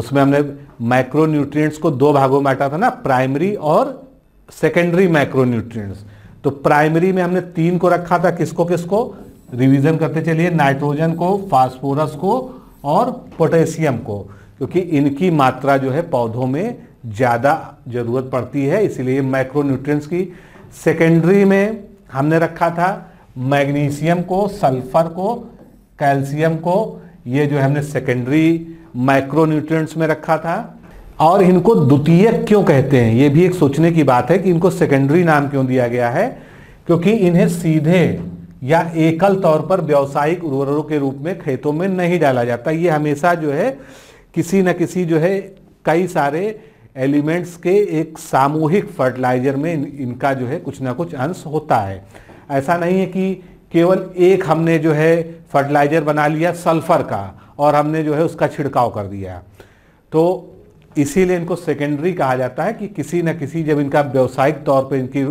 उसमें हमने माइक्रो न्यूट्रिएंट्स को दो भागों में बांटा था ना प्राइमरी और सेकेंडरी माइक्रो न्यूट्रिएंट्स तो प्राइमरी में हमने तीन को रखा था किसको किसको रिवीजन करते चलिए नाइट्रोजन को फास्फोरस को और पोटेशियम को क्योंकि इनकी मात्रा जो है पौधों में ज़्यादा जरूरत पड़ती है इसीलिए माइक्रो न्यूट्रिएंट्स की सेकेंडरी में हमने रखा था मैग्नीशियम को सल्फर को कैल्शियम को ये जो हमने सेकेंडरी माइक्रोन्यूट्रिएंट्स में रखा था और इनको द्वितीय क्यों कहते हैं ये भी एक सोचने की बात है कि इनको सेकेंडरी नाम क्यों दिया गया है क्योंकि इन्हें सीधे या एकल तौर पर व्यावसायिक उर्वरकों के रूप में खेतों में नहीं डाला जाता ये हमेशा जो है किसी न किसी जो है कई सारे एलिमेंट्स के एक सामूहिक फर्टिलाइजर में इन, इनका जो है कुछ ना कुछ अंश होता है ऐसा नहीं है कि केवल एक हमने जो है फर्टिलाइजर बना लिया सल्फर का और हमने जो है उसका छिड़काव कर दिया तो इसीलिए इनको सेकेंडरी कहा जाता है कि किसी न किसी जब इनका व्यवसायिक तौर पर इनकी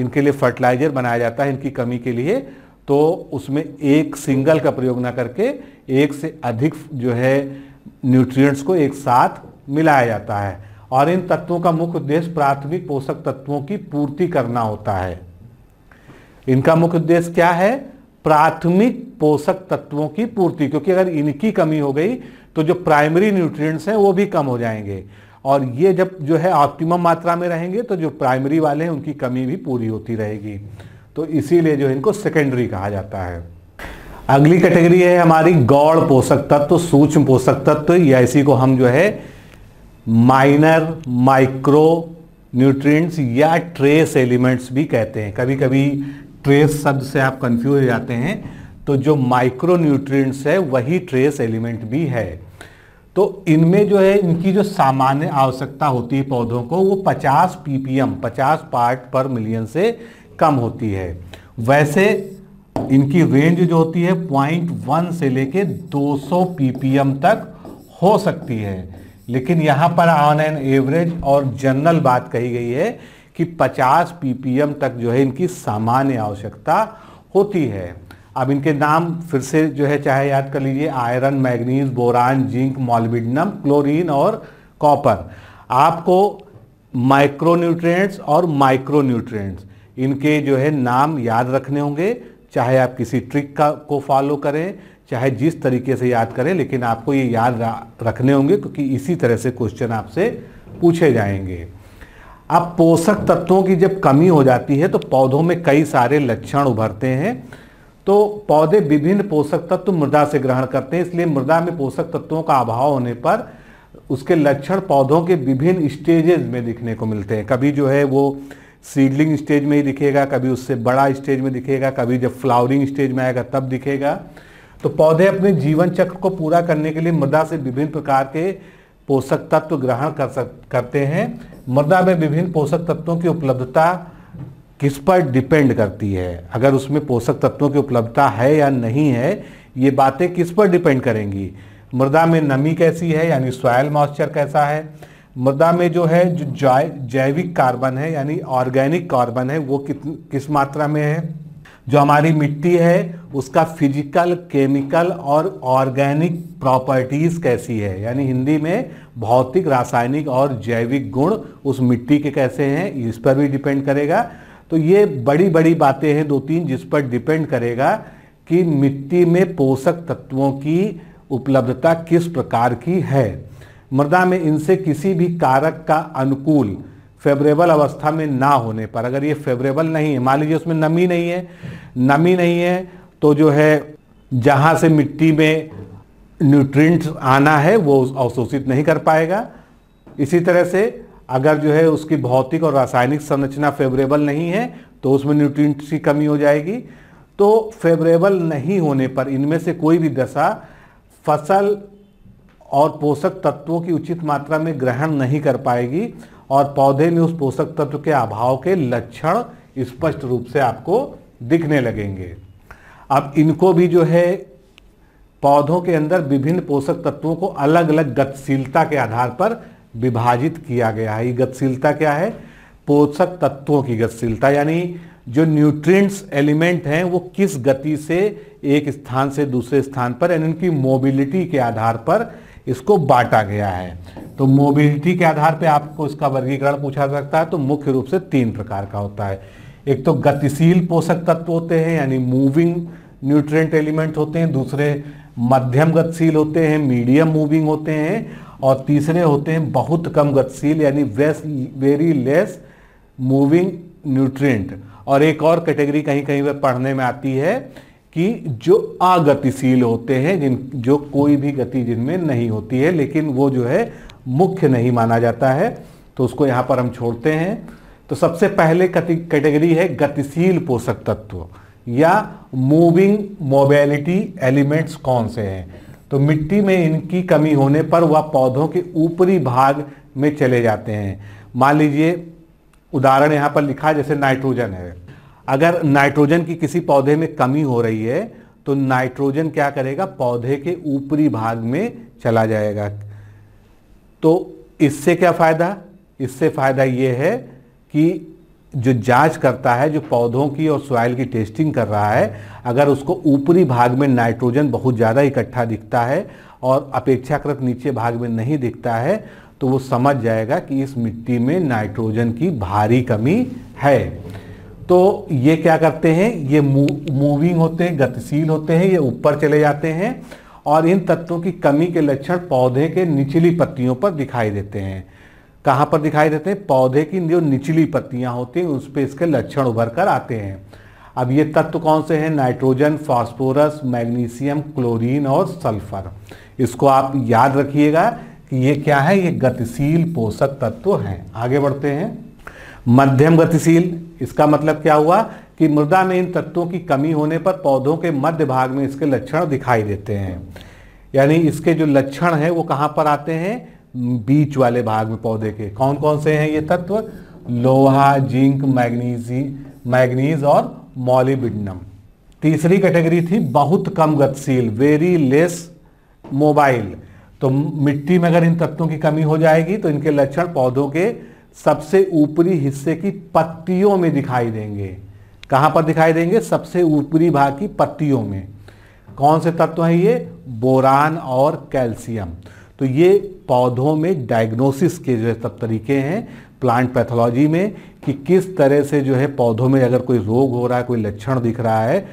इनके लिए फर्टिलाइजर बनाया जाता है इनकी कमी के लिए तो उसमें एक सिंगल का प्रयोग ना करके एक से अधिक जो है न्यूट्रिएंट्स को एक साथ मिलाया जाता है और इन तत्वों का मुख्य उद्देश्य प्राथमिक पोषक तत्वों की पूर्ति करना होता है इनका मुख्य उद्देश्य क्या है प्राथमिक पोषक तत्वों की पूर्ति क्योंकि अगर इनकी कमी हो गई तो जो प्राइमरी न्यूट्रिएंट्स हैं वो भी कम हो जाएंगे और ये जब जो है ऑप्टिमम मात्रा में रहेंगे तो जो प्राइमरी वाले हैं उनकी कमी भी पूरी होती रहेगी तो इसीलिए जो इनको सेकेंडरी कहा जाता है अगली कैटेगरी है हमारी गौड़ पोषक तत्व सूक्ष्म पोषक तत्व या इसी को हम जो है माइनर माइक्रो न्यूट्रिएंट्स या ट्रेस एलिमेंट्स भी कहते हैं कभी कभी ट्रेस शब्द से आप कंफ्यूज हो जाते हैं तो जो माइक्रो न्यूट्रिएंट्स है वही ट्रेस एलिमेंट भी है तो इनमें जो है इनकी जो सामान्य आवश्यकता होती है पौधों को वो 50 ppm 50 पार्ट पर मिलियन से कम होती है वैसे इनकी रेंज जो होती है 0.1 से लेके 200 ppm तक हो सकती है लेकिन यहाँ पर ऑन एन एवरेज और जनरल बात कही गई है कि 50 पीपीएम तक जो है इनकी सामान्य आवश्यकता होती है अब इनके नाम फिर से जो है चाहे याद कर लीजिए iron manganese boron zinc molybdenum chlorine और कॉपर आपको माइक्रोन्यूट्रिएंट्स और माइक्रोन्यूट्रिएंट्स इनके जो है नाम याद रखने होंगे चाहे आप किसी ट्रिक का को फॉलो करें चाहे जिस तरीके से याद करें लेकिन आपको ये याद रखने होंगे क्योंकि इसी तरह से क्वेश्चन आपसे पूछे जाएंगे अब पोषक तत्वों की जब कमी हो जाती है तो पौधों में कई सारे लक्षण उभरते हैं तो पौधे विभिन्न पोषक तत्व मृदा से ग्रहण करते हैं इसलिए मृदा में पोषक तत्वों का अभाव होने पर उसके लक्षण पौधों के विभिन्न स्टेजेस में दिखने को मिलते हैं कभी जो है वो सीडलिंग स्टेज में ही दिखेगा कभी उससे बड़ा स्टेज में दिखेगा कभी जब फ्लावरिंग स्टेज में आएगा तब दिखेगा तो पौधे अपने जीवन चक्र को पूरा करने के लिए मृदा से विभिन्न प्रकार के पोषक तत्व ग्रहण कर सक करते हैं मृदा में विभिन्न पोषक तत्वों की उपलब्धता किस पर डिपेंड करती है अगर उसमें पोषक तत्वों की उपलब्धता है या नहीं है ये बातें किस पर डिपेंड करेंगी मृदा में नमी कैसी है यानी सॉयल मॉइस्चर कैसा है मृदा में जो है जो जैविक कार्बन है यानी ऑर्गेनिक कार्बन है वो कित किस मात्रा में है जो हमारी मिट्टी है उसका फिजिकल केमिकल और ऑर्गेनिक प्रॉपर्टीज़ कैसी है यानी हिंदी में भौतिक रासायनिक और जैविक गुण उस मिट्टी के कैसे हैं इस पर भी डिपेंड करेगा तो ये बड़ी बड़ी बातें हैं दो तीन जिस पर डिपेंड करेगा कि मिट्टी में पोषक तत्वों की उपलब्धता किस प्रकार की है मृदा में इनसे किसी भी कारक का अनुकूल फेवरेबल अवस्था में ना होने पर अगर ये फेवरेबल नहीं है मान लीजिए उसमें नमी नहीं है नमी नहीं है तो जो है जहाँ से मिट्टी में न्यूट्रिएंट्स आना है वो अवशोषित नहीं कर पाएगा इसी तरह से अगर जो है उसकी भौतिक और रासायनिक संरचना फेवरेबल नहीं है तो उसमें न्यूट्रिएंट्स की कमी हो जाएगी तो फेवरेबल नहीं होने पर इनमें से कोई भी दशा फसल और पोषक तत्वों की उचित मात्रा में ग्रहण नहीं कर पाएगी और पौधे में उस पोषक तत्व के अभाव के लक्षण स्पष्ट रूप से आपको दिखने लगेंगे अब इनको भी जो है पौधों के अंदर विभिन्न पोषक तत्वों को अलग अलग गतिशीलता के आधार पर विभाजित किया गया है ये गतिशीलता क्या है पोषक तत्वों की गतिशीलता यानी जो न्यूट्रिएंट्स एलिमेंट हैं वो किस गति से एक स्थान से दूसरे स्थान पर यानी उनकी मोबिलिटी के आधार पर इसको बांटा गया है तो मोबिलिटी के आधार पर आपको इसका वर्गीकरण पूछा जा सकता है तो मुख्य रूप से तीन प्रकार का होता है एक तो गतिशील पोषक तत्व होते हैं यानी मूविंग न्यूट्रिएंट एलिमेंट होते हैं दूसरे मध्यम गतिशील होते हैं मीडियम मूविंग होते हैं और तीसरे होते हैं बहुत कम गतिशील यानी वेस वेरी लेस मूविंग न्यूट्रिएंट और एक और कैटेगरी कहीं कहीं पर पढ़ने में आती है कि जो अगतिशील होते हैं जिन जो कोई भी गति जिनमें नहीं होती है लेकिन वो जो है मुख्य नहीं माना जाता है तो उसको यहाँ पर हम छोड़ते हैं तो सबसे पहले कैटेगरी है गतिशील पोषक तत्व या मूविंग मोबिलिटी एलिमेंट्स कौन से हैं तो मिट्टी में इनकी कमी होने पर वह पौधों के ऊपरी भाग में चले जाते हैं मान लीजिए उदाहरण यहाँ पर लिखा जैसे नाइट्रोजन है अगर नाइट्रोजन की किसी पौधे में कमी हो रही है तो नाइट्रोजन क्या करेगा पौधे के ऊपरी भाग में चला जाएगा तो इससे क्या फ़ायदा इससे फ़ायदा ये है कि जो जांच करता है जो पौधों की और सॉइल की टेस्टिंग कर रहा है अगर उसको ऊपरी भाग में नाइट्रोजन बहुत ज़्यादा इकट्ठा दिखता है और अपेक्षाकृत नीचे भाग में नहीं दिखता है तो वो समझ जाएगा कि इस मिट्टी में नाइट्रोजन की भारी कमी है तो ये क्या करते हैं ये मूविंग होते हैं गतिशील होते हैं ये ऊपर चले जाते हैं और इन तत्वों की कमी के लक्षण पौधे के निचली पत्तियों पर दिखाई देते हैं कहाँ पर दिखाई देते हैं पौधे की जो निचली पत्तियाँ होती हैं उस पर इसके लक्षण उभर कर आते हैं अब ये तत्व कौन से हैं नाइट्रोजन फास्फोरस मैग्नीशियम क्लोरीन और सल्फर इसको आप याद रखिएगा कि ये क्या है ये गतिशील पोषक तत्व हैं आगे बढ़ते हैं मध्यम गतिशील इसका मतलब क्या हुआ कि मृदा में इन तत्वों की कमी होने पर पौधों के मध्य भाग में इसके लक्षण दिखाई देते हैं यानी इसके जो लक्षण हैं वो कहाँ पर आते हैं बीच वाले भाग में पौधे के कौन कौन से हैं ये तत्व लोहा जिंक मैग्नीजी मैग्नीज और मॉलिबिडनम तीसरी कैटेगरी थी बहुत कम गतिशील वेरी लेस मोबाइल तो मिट्टी में अगर इन तत्वों की कमी हो जाएगी तो इनके लक्षण पौधों के सबसे ऊपरी हिस्से की पत्तियों में दिखाई देंगे कहाँ पर दिखाई देंगे सबसे ऊपरी भाग की पत्तियों में कौन से तत्व हैं ये बोरान और कैल्शियम तो ये पौधों में डायग्नोसिस के जो है सब तरीके हैं प्लांट पैथोलॉजी में कि किस तरह से जो है पौधों में अगर कोई रोग हो रहा है कोई लक्षण दिख रहा है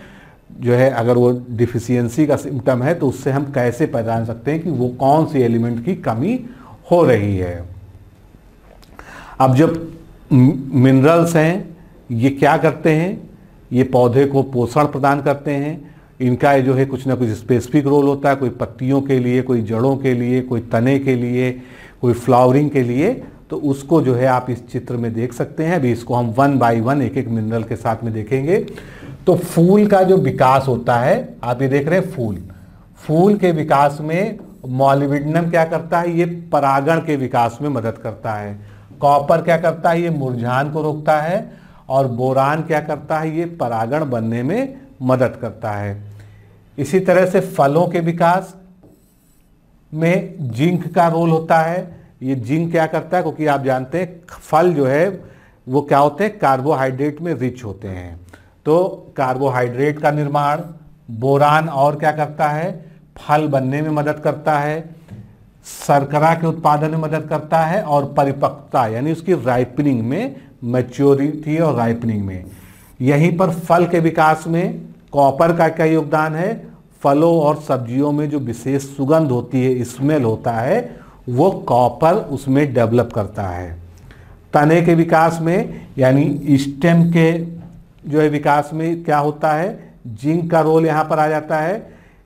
जो है अगर वो डिफिशियंसी का सिम्टम है तो उससे हम कैसे पहचान सकते हैं कि वो कौन सी एलिमेंट की कमी हो रही है अब जब मिनरल्स हैं ये क्या करते हैं ये पौधे को पोषण प्रदान करते हैं इनका जो है कुछ ना कुछ स्पेसिफिक रोल होता है कोई पत्तियों के लिए कोई जड़ों के लिए कोई तने के लिए कोई फ्लावरिंग के लिए तो उसको जो है आप इस चित्र में देख सकते हैं अभी इसको हम वन बाय वन एक एक मिनरल के साथ में देखेंगे तो फूल का जो विकास होता है आप ये देख रहे हैं फूल फूल के विकास में मॉलिविडनम क्या करता है ये परागण के विकास में मदद करता है कॉपर क्या करता है ये मुरझान को रोकता है और बोरान क्या करता है ये परागण बनने में मदद करता है इसी तरह से फलों के विकास में जिंक का रोल होता है ये जिंक क्या करता है क्योंकि आप जानते हैं फल जो है वो क्या होते हैं कार्बोहाइड्रेट में रिच होते हैं तो कार्बोहाइड्रेट का निर्माण बोरान और क्या करता है फल बनने में मदद करता है शर्करा के उत्पादन में मदद करता है और परिपक्वता यानी उसकी राइपनिंग में मैच्योरिटी और राइपनिंग में यहीं पर फल के विकास में कॉपर का क्या योगदान है फलों और सब्जियों में जो विशेष सुगंध होती है स्मेल होता है वो कॉपर उसमें डेवलप करता है तने के विकास में यानी स्टेम के जो है विकास में क्या होता है जिंक का रोल यहाँ पर आ जाता है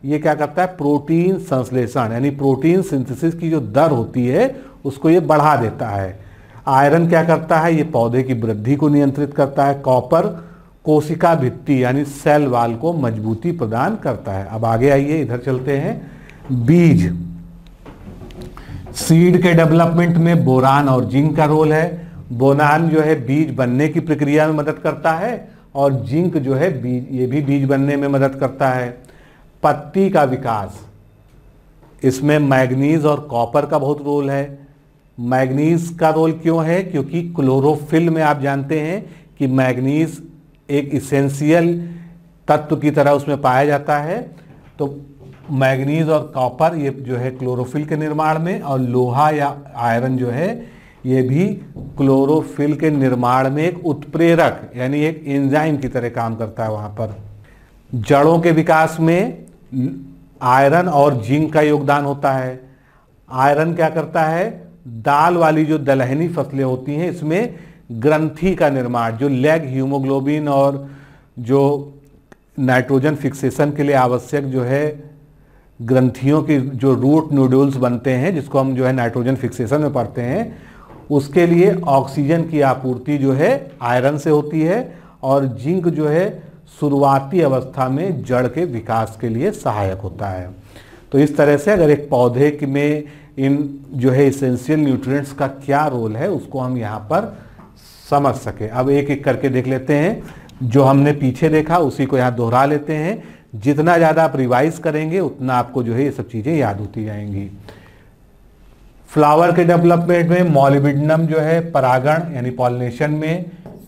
ये क्या करता है प्रोटीन संश्लेषण यानी प्रोटीन सिंथेसिस की जो दर होती है उसको ये बढ़ा देता है आयरन क्या करता है ये पौधे की वृद्धि को नियंत्रित करता है कॉपर कोशिका भित्ति यानी सेल वाल को मजबूती प्रदान करता है अब आगे आइए इधर चलते हैं बीज सीड के डेवलपमेंट में बोरान और जिंक का रोल है बोरान जो है बीज बनने की प्रक्रिया में मदद करता है और जिंक जो है बीज ये भी बीज बनने में मदद करता है पत्ती का विकास इसमें मैग्नीज और कॉपर का बहुत रोल है मैग्नीज का रोल क्यों है क्योंकि क्लोरोफिल में आप जानते हैं कि मैग्नीज एक इसेंशियल तत्व की तरह उसमें पाया जाता है तो मैग्नीज और कॉपर ये जो है क्लोरोफिल के निर्माण में और लोहा या आयरन जो है ये भी क्लोरोफिल के निर्माण में एक उत्प्रेरक यानी एक एंजाइम की तरह काम करता है वहाँ पर जड़ों के विकास में आयरन और जिंक का योगदान होता है आयरन क्या करता है दाल वाली जो दलहनी फसलें होती हैं इसमें ग्रंथि का निर्माण जो लेग हीमोग्लोबिन और जो नाइट्रोजन फिक्सेशन के लिए आवश्यक जो है ग्रंथियों के जो रूट नूडल्स बनते हैं जिसको हम जो है नाइट्रोजन फिक्सेशन में पढ़ते हैं उसके लिए ऑक्सीजन की आपूर्ति जो है आयरन से होती है और जिंक जो है शुरुआती अवस्था में जड़ के विकास के लिए सहायक होता है तो इस तरह से अगर एक पौधे में इन जो है इसेंशियल न्यूट्रिएंट्स का क्या रोल है उसको हम यहाँ पर समझ सके अब एक एक करके देख लेते हैं जो हमने पीछे देखा उसी को यहाँ दोहरा लेते हैं जितना ज़्यादा आप रिवाइज करेंगे उतना आपको जो है ये सब चीज़ें याद होती जाएंगी फ्लावर के डेवलपमेंट में मॉलिबिडनम जो है परागण यानी पॉलिनेशन में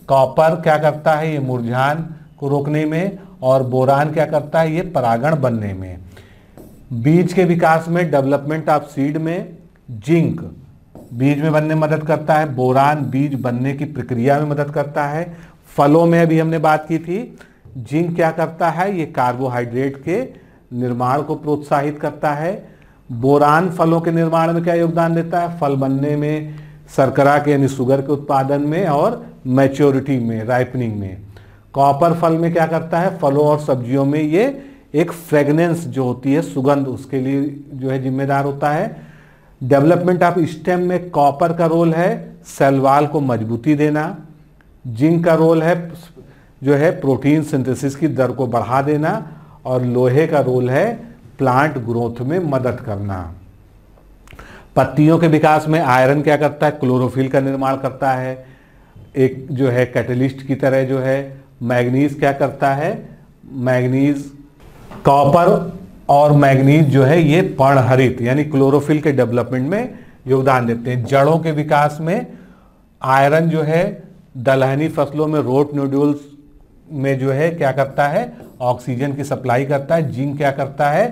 कॉपर क्या करता है ये मुरझान को रोकने में और बोरान क्या करता है ये परागण बनने में बीज के विकास में डेवलपमेंट ऑफ सीड में जिंक बीज में बनने में मदद करता है बोरान बीज बनने की प्रक्रिया में मदद करता है फलों में अभी हमने बात की थी जिंक क्या करता है ये कार्बोहाइड्रेट के निर्माण को प्रोत्साहित करता है बोरान फलों के निर्माण में क्या योगदान देता है फल बनने में शर्करा के यानी शुगर के उत्पादन में और मैच्योरिटी में राइपनिंग में कॉपर फल में क्या करता है फलों और सब्जियों में ये एक फ्रेगनेंस जो होती है सुगंध उसके लिए जो है जिम्मेदार होता है डेवलपमेंट ऑफ स्टेम में कॉपर का रोल है सेलवाल को मजबूती देना जिंक का रोल है जो है प्रोटीन सिंथेसिस की दर को बढ़ा देना और लोहे का रोल है प्लांट ग्रोथ में मदद करना पत्तियों के विकास में आयरन क्या करता है क्लोरोफिल का निर्माण करता है एक जो है कैटलिस्ट की तरह जो है मैग्नीज क्या करता है मैग्नीज कॉपर और मैग्नीज जो है ये पर्णहरित यानी क्लोरोफिल के डेवलपमेंट में योगदान देते हैं जड़ों के विकास में आयरन जो है दलहनी फसलों में रोट नूडल्स में जो है क्या करता है ऑक्सीजन की सप्लाई करता है जिंक क्या करता है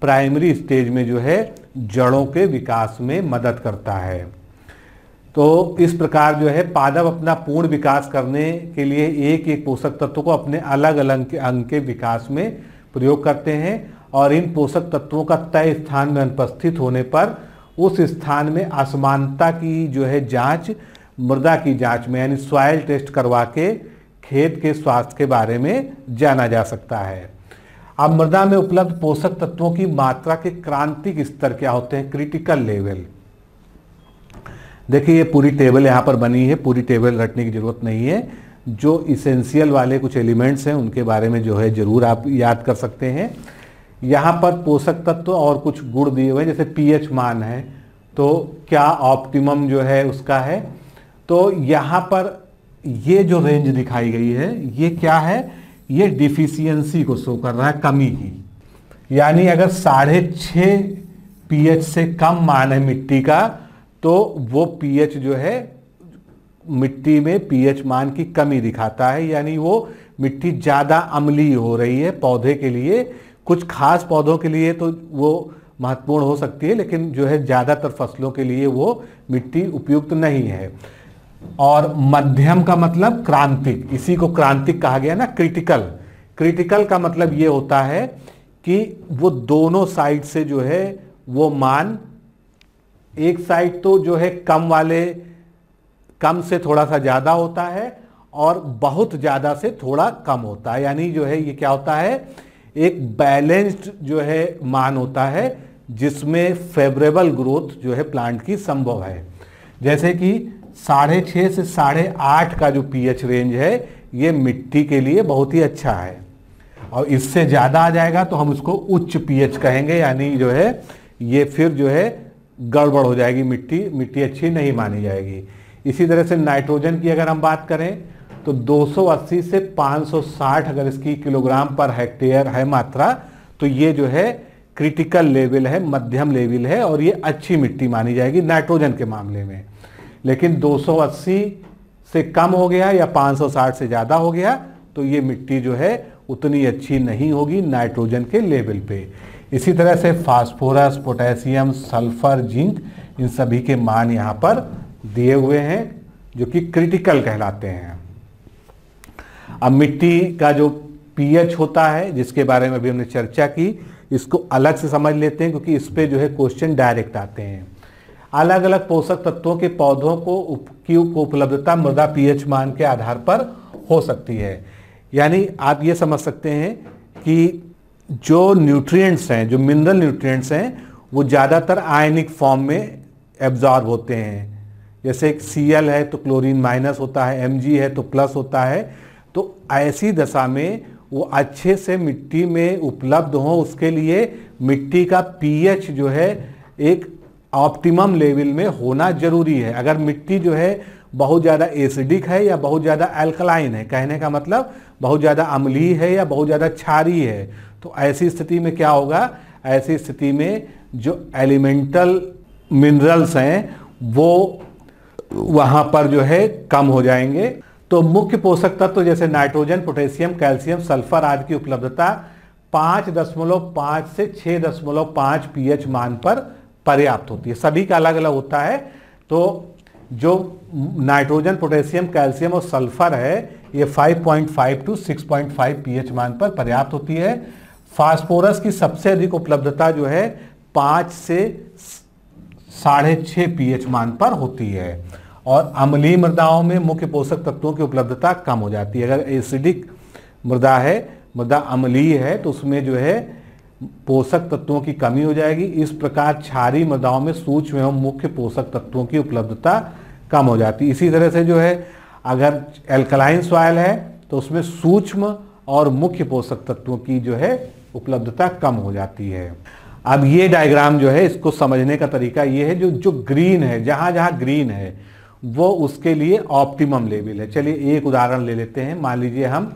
प्राइमरी स्टेज में जो है जड़ों के विकास में मदद करता है तो इस प्रकार जो है पादप अपना पूर्ण विकास करने के लिए एक एक पोषक तत्व को अपने अलग अलग अंग के विकास में प्रयोग करते हैं और इन पोषक तत्वों का तय स्थान में अनुपस्थित होने पर उस स्थान में असमानता की जो है जांच मृदा की जांच में यानी सॉयल टेस्ट करवा के खेत के स्वास्थ्य के बारे में जाना जा सकता है अब मृदा में उपलब्ध पोषक तत्वों की मात्रा के क्रांतिक स्तर क्या होते हैं क्रिटिकल लेवल देखिए ये पूरी टेबल यहाँ पर बनी है पूरी टेबल रटने की जरूरत नहीं है जो इसेंशियल वाले कुछ एलिमेंट्स हैं उनके बारे में जो है ज़रूर आप याद कर सकते हैं यहाँ पर पोषक तत्व और कुछ गुण दिए हुए हैं जैसे पीएच मान है तो क्या ऑप्टिमम जो है उसका है तो यहाँ पर ये जो रेंज दिखाई गई है ये क्या है ये डिफिशियंसी को शो कर रहा है कमी की यानी अगर साढ़े छः पी से कम मान है मिट्टी का तो वो पीएच जो है मिट्टी में पीएच मान की कमी दिखाता है यानी वो मिट्टी ज़्यादा अमली हो रही है पौधे के लिए कुछ खास पौधों के लिए तो वो महत्वपूर्ण हो सकती है लेकिन जो है ज़्यादातर फसलों के लिए वो मिट्टी उपयुक्त नहीं है और मध्यम का मतलब क्रांतिक इसी को क्रांतिक कहा गया ना क्रिटिकल क्रिटिकल का मतलब ये होता है कि वो दोनों साइड से जो है वो मान एक साइड तो जो है कम वाले कम से थोड़ा सा ज़्यादा होता है और बहुत ज़्यादा से थोड़ा कम होता है यानी जो है ये क्या होता है एक बैलेंस्ड जो है मान होता है जिसमें फेवरेबल ग्रोथ जो है प्लांट की संभव है जैसे कि साढ़े छः से साढ़े आठ का जो पीएच रेंज है ये मिट्टी के लिए बहुत ही अच्छा है और इससे ज़्यादा आ जाएगा तो हम उसको उच्च पीएच कहेंगे यानी जो है ये फिर जो है गड़बड़ हो जाएगी मिट्टी मिट्टी अच्छी नहीं मानी जाएगी इसी तरह से नाइट्रोजन की अगर हम बात करें तो 280 से 560 अगर इसकी किलोग्राम पर हेक्टेयर है मात्रा तो ये जो है क्रिटिकल लेवल है मध्यम लेवल है और ये अच्छी मिट्टी मानी जाएगी नाइट्रोजन के मामले में लेकिन 280 से कम हो गया या 560 से ज़्यादा हो गया तो ये मिट्टी जो है उतनी अच्छी नहीं होगी नाइट्रोजन के लेवल पे इसी तरह से फास्फोरस पोटेशियम सल्फर जिंक इन सभी के मान यहाँ पर दिए हुए हैं जो कि क्रिटिकल कहलाते हैं अब मिट्टी का जो पीएच होता है जिसके बारे में अभी हमने चर्चा की इसको अलग से समझ लेते हैं क्योंकि इस पर जो है क्वेश्चन डायरेक्ट आते हैं अलग अलग पोषक तत्वों के पौधों को उप, की उपलब्धता मृदा पीएच मान के आधार पर हो सकती है यानी आप ये समझ सकते हैं कि जो न्यूट्रिएंट्स हैं जो मिनरल न्यूट्रिएंट्स हैं वो ज़्यादातर आयनिक फॉर्म में एब्जॉर्ब होते हैं जैसे सी एल है तो क्लोरीन माइनस होता है एम है तो प्लस होता है तो ऐसी दशा में वो अच्छे से मिट्टी में उपलब्ध हो उसके लिए मिट्टी का एच जो है एक ऑप्टिमम लेवल में होना जरूरी है अगर मिट्टी जो है बहुत ज़्यादा एसिडिक है या बहुत ज़्यादा एल्कलाइन है कहने का मतलब बहुत ज़्यादा अम्ली है या बहुत ज़्यादा क्षारी है तो ऐसी स्थिति में क्या होगा ऐसी स्थिति में जो एलिमेंटल मिनरल्स हैं वो वहाँ पर जो है कम हो जाएंगे तो मुख्य पोषक तत्व तो जैसे नाइट्रोजन पोटेशियम कैल्शियम सल्फर आदि की उपलब्धता पाँच दशमलव पाँच से छः दशमलव पाँच पीएच मान पर पर्याप्त होती है सभी का अलग अलग होता है तो जो नाइट्रोजन पोटेशियम कैल्शियम और सल्फर है ये 5.5 टू 6.5 पीएच मान पर पर्याप्त होती है फास्फोरस की सबसे अधिक उपलब्धता जो है पाँच से साढ़े छः पीएच मान पर होती है और अम्लीय मृदाओं में मुख्य पोषक तत्वों की उपलब्धता कम हो जाती है अगर एसिडिक मृदा है मृदा अम्लीय है तो उसमें जो है पोषक तत्वों की कमी हो जाएगी इस प्रकार क्षारी मृदाओं में सूक्ष्म एवं मुख्य पोषक तत्वों की उपलब्धता कम हो जाती है इसी तरह से जो है अगर एल्कलाइन सॉयल है तो उसमें सूक्ष्म और मुख्य पोषक तत्वों की जो है उपलब्धता कम हो जाती है अब ये डायग्राम जो है इसको समझने का तरीका ये है जो जो ग्रीन है जहाँ जहाँ ग्रीन है वो उसके लिए ऑप्टिमम लेवल है चलिए एक उदाहरण ले लेते हैं मान लीजिए हम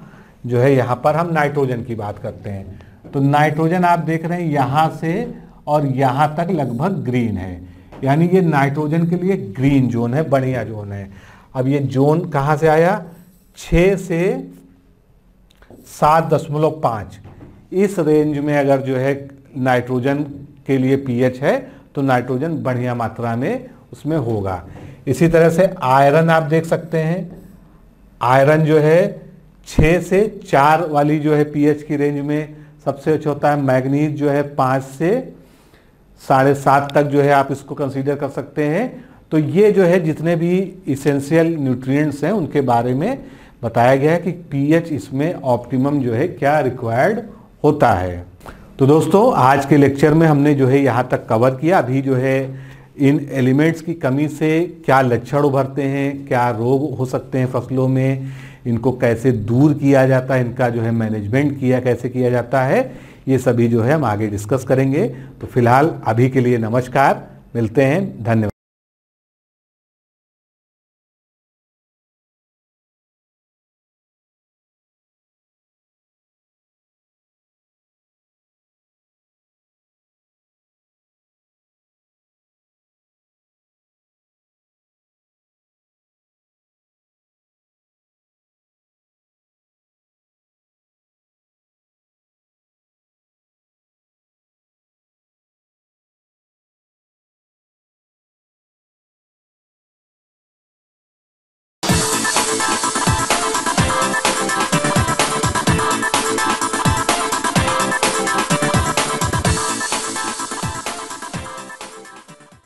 जो है यहाँ पर हम नाइट्रोजन की बात करते हैं तो नाइट्रोजन आप देख रहे हैं यहाँ से और यहाँ तक लगभग ग्रीन है यानी ये नाइट्रोजन के लिए ग्रीन जोन है बढ़िया जोन है अब ये जोन कहाँ से आया छः से सात दशमलव पाँच इस रेंज में अगर जो है नाइट्रोजन के लिए पीएच है तो नाइट्रोजन बढ़िया मात्रा में उसमें होगा इसी तरह से आयरन आप देख सकते हैं आयरन जो है छः से चार वाली जो है पीएच की रेंज में सबसे अच्छा होता है मैग्नीज जो है पाँच से साढ़े सात तक जो है आप इसको कंसीडर कर सकते हैं तो ये जो है जितने भी इसेंशियल न्यूट्रिएंट्स हैं उनके बारे में बताया गया है कि पीएच इसमें ऑप्टिमम जो है क्या रिक्वायर्ड होता है तो दोस्तों आज के लेक्चर में हमने जो है यहाँ तक कवर किया अभी जो है इन एलिमेंट्स की कमी से क्या लक्षण उभरते हैं क्या रोग हो सकते हैं फसलों में इनको कैसे दूर किया जाता है इनका जो है मैनेजमेंट किया कैसे किया जाता है ये सभी जो है हम आगे डिस्कस करेंगे तो फिलहाल अभी के लिए नमस्कार मिलते हैं धन्यवाद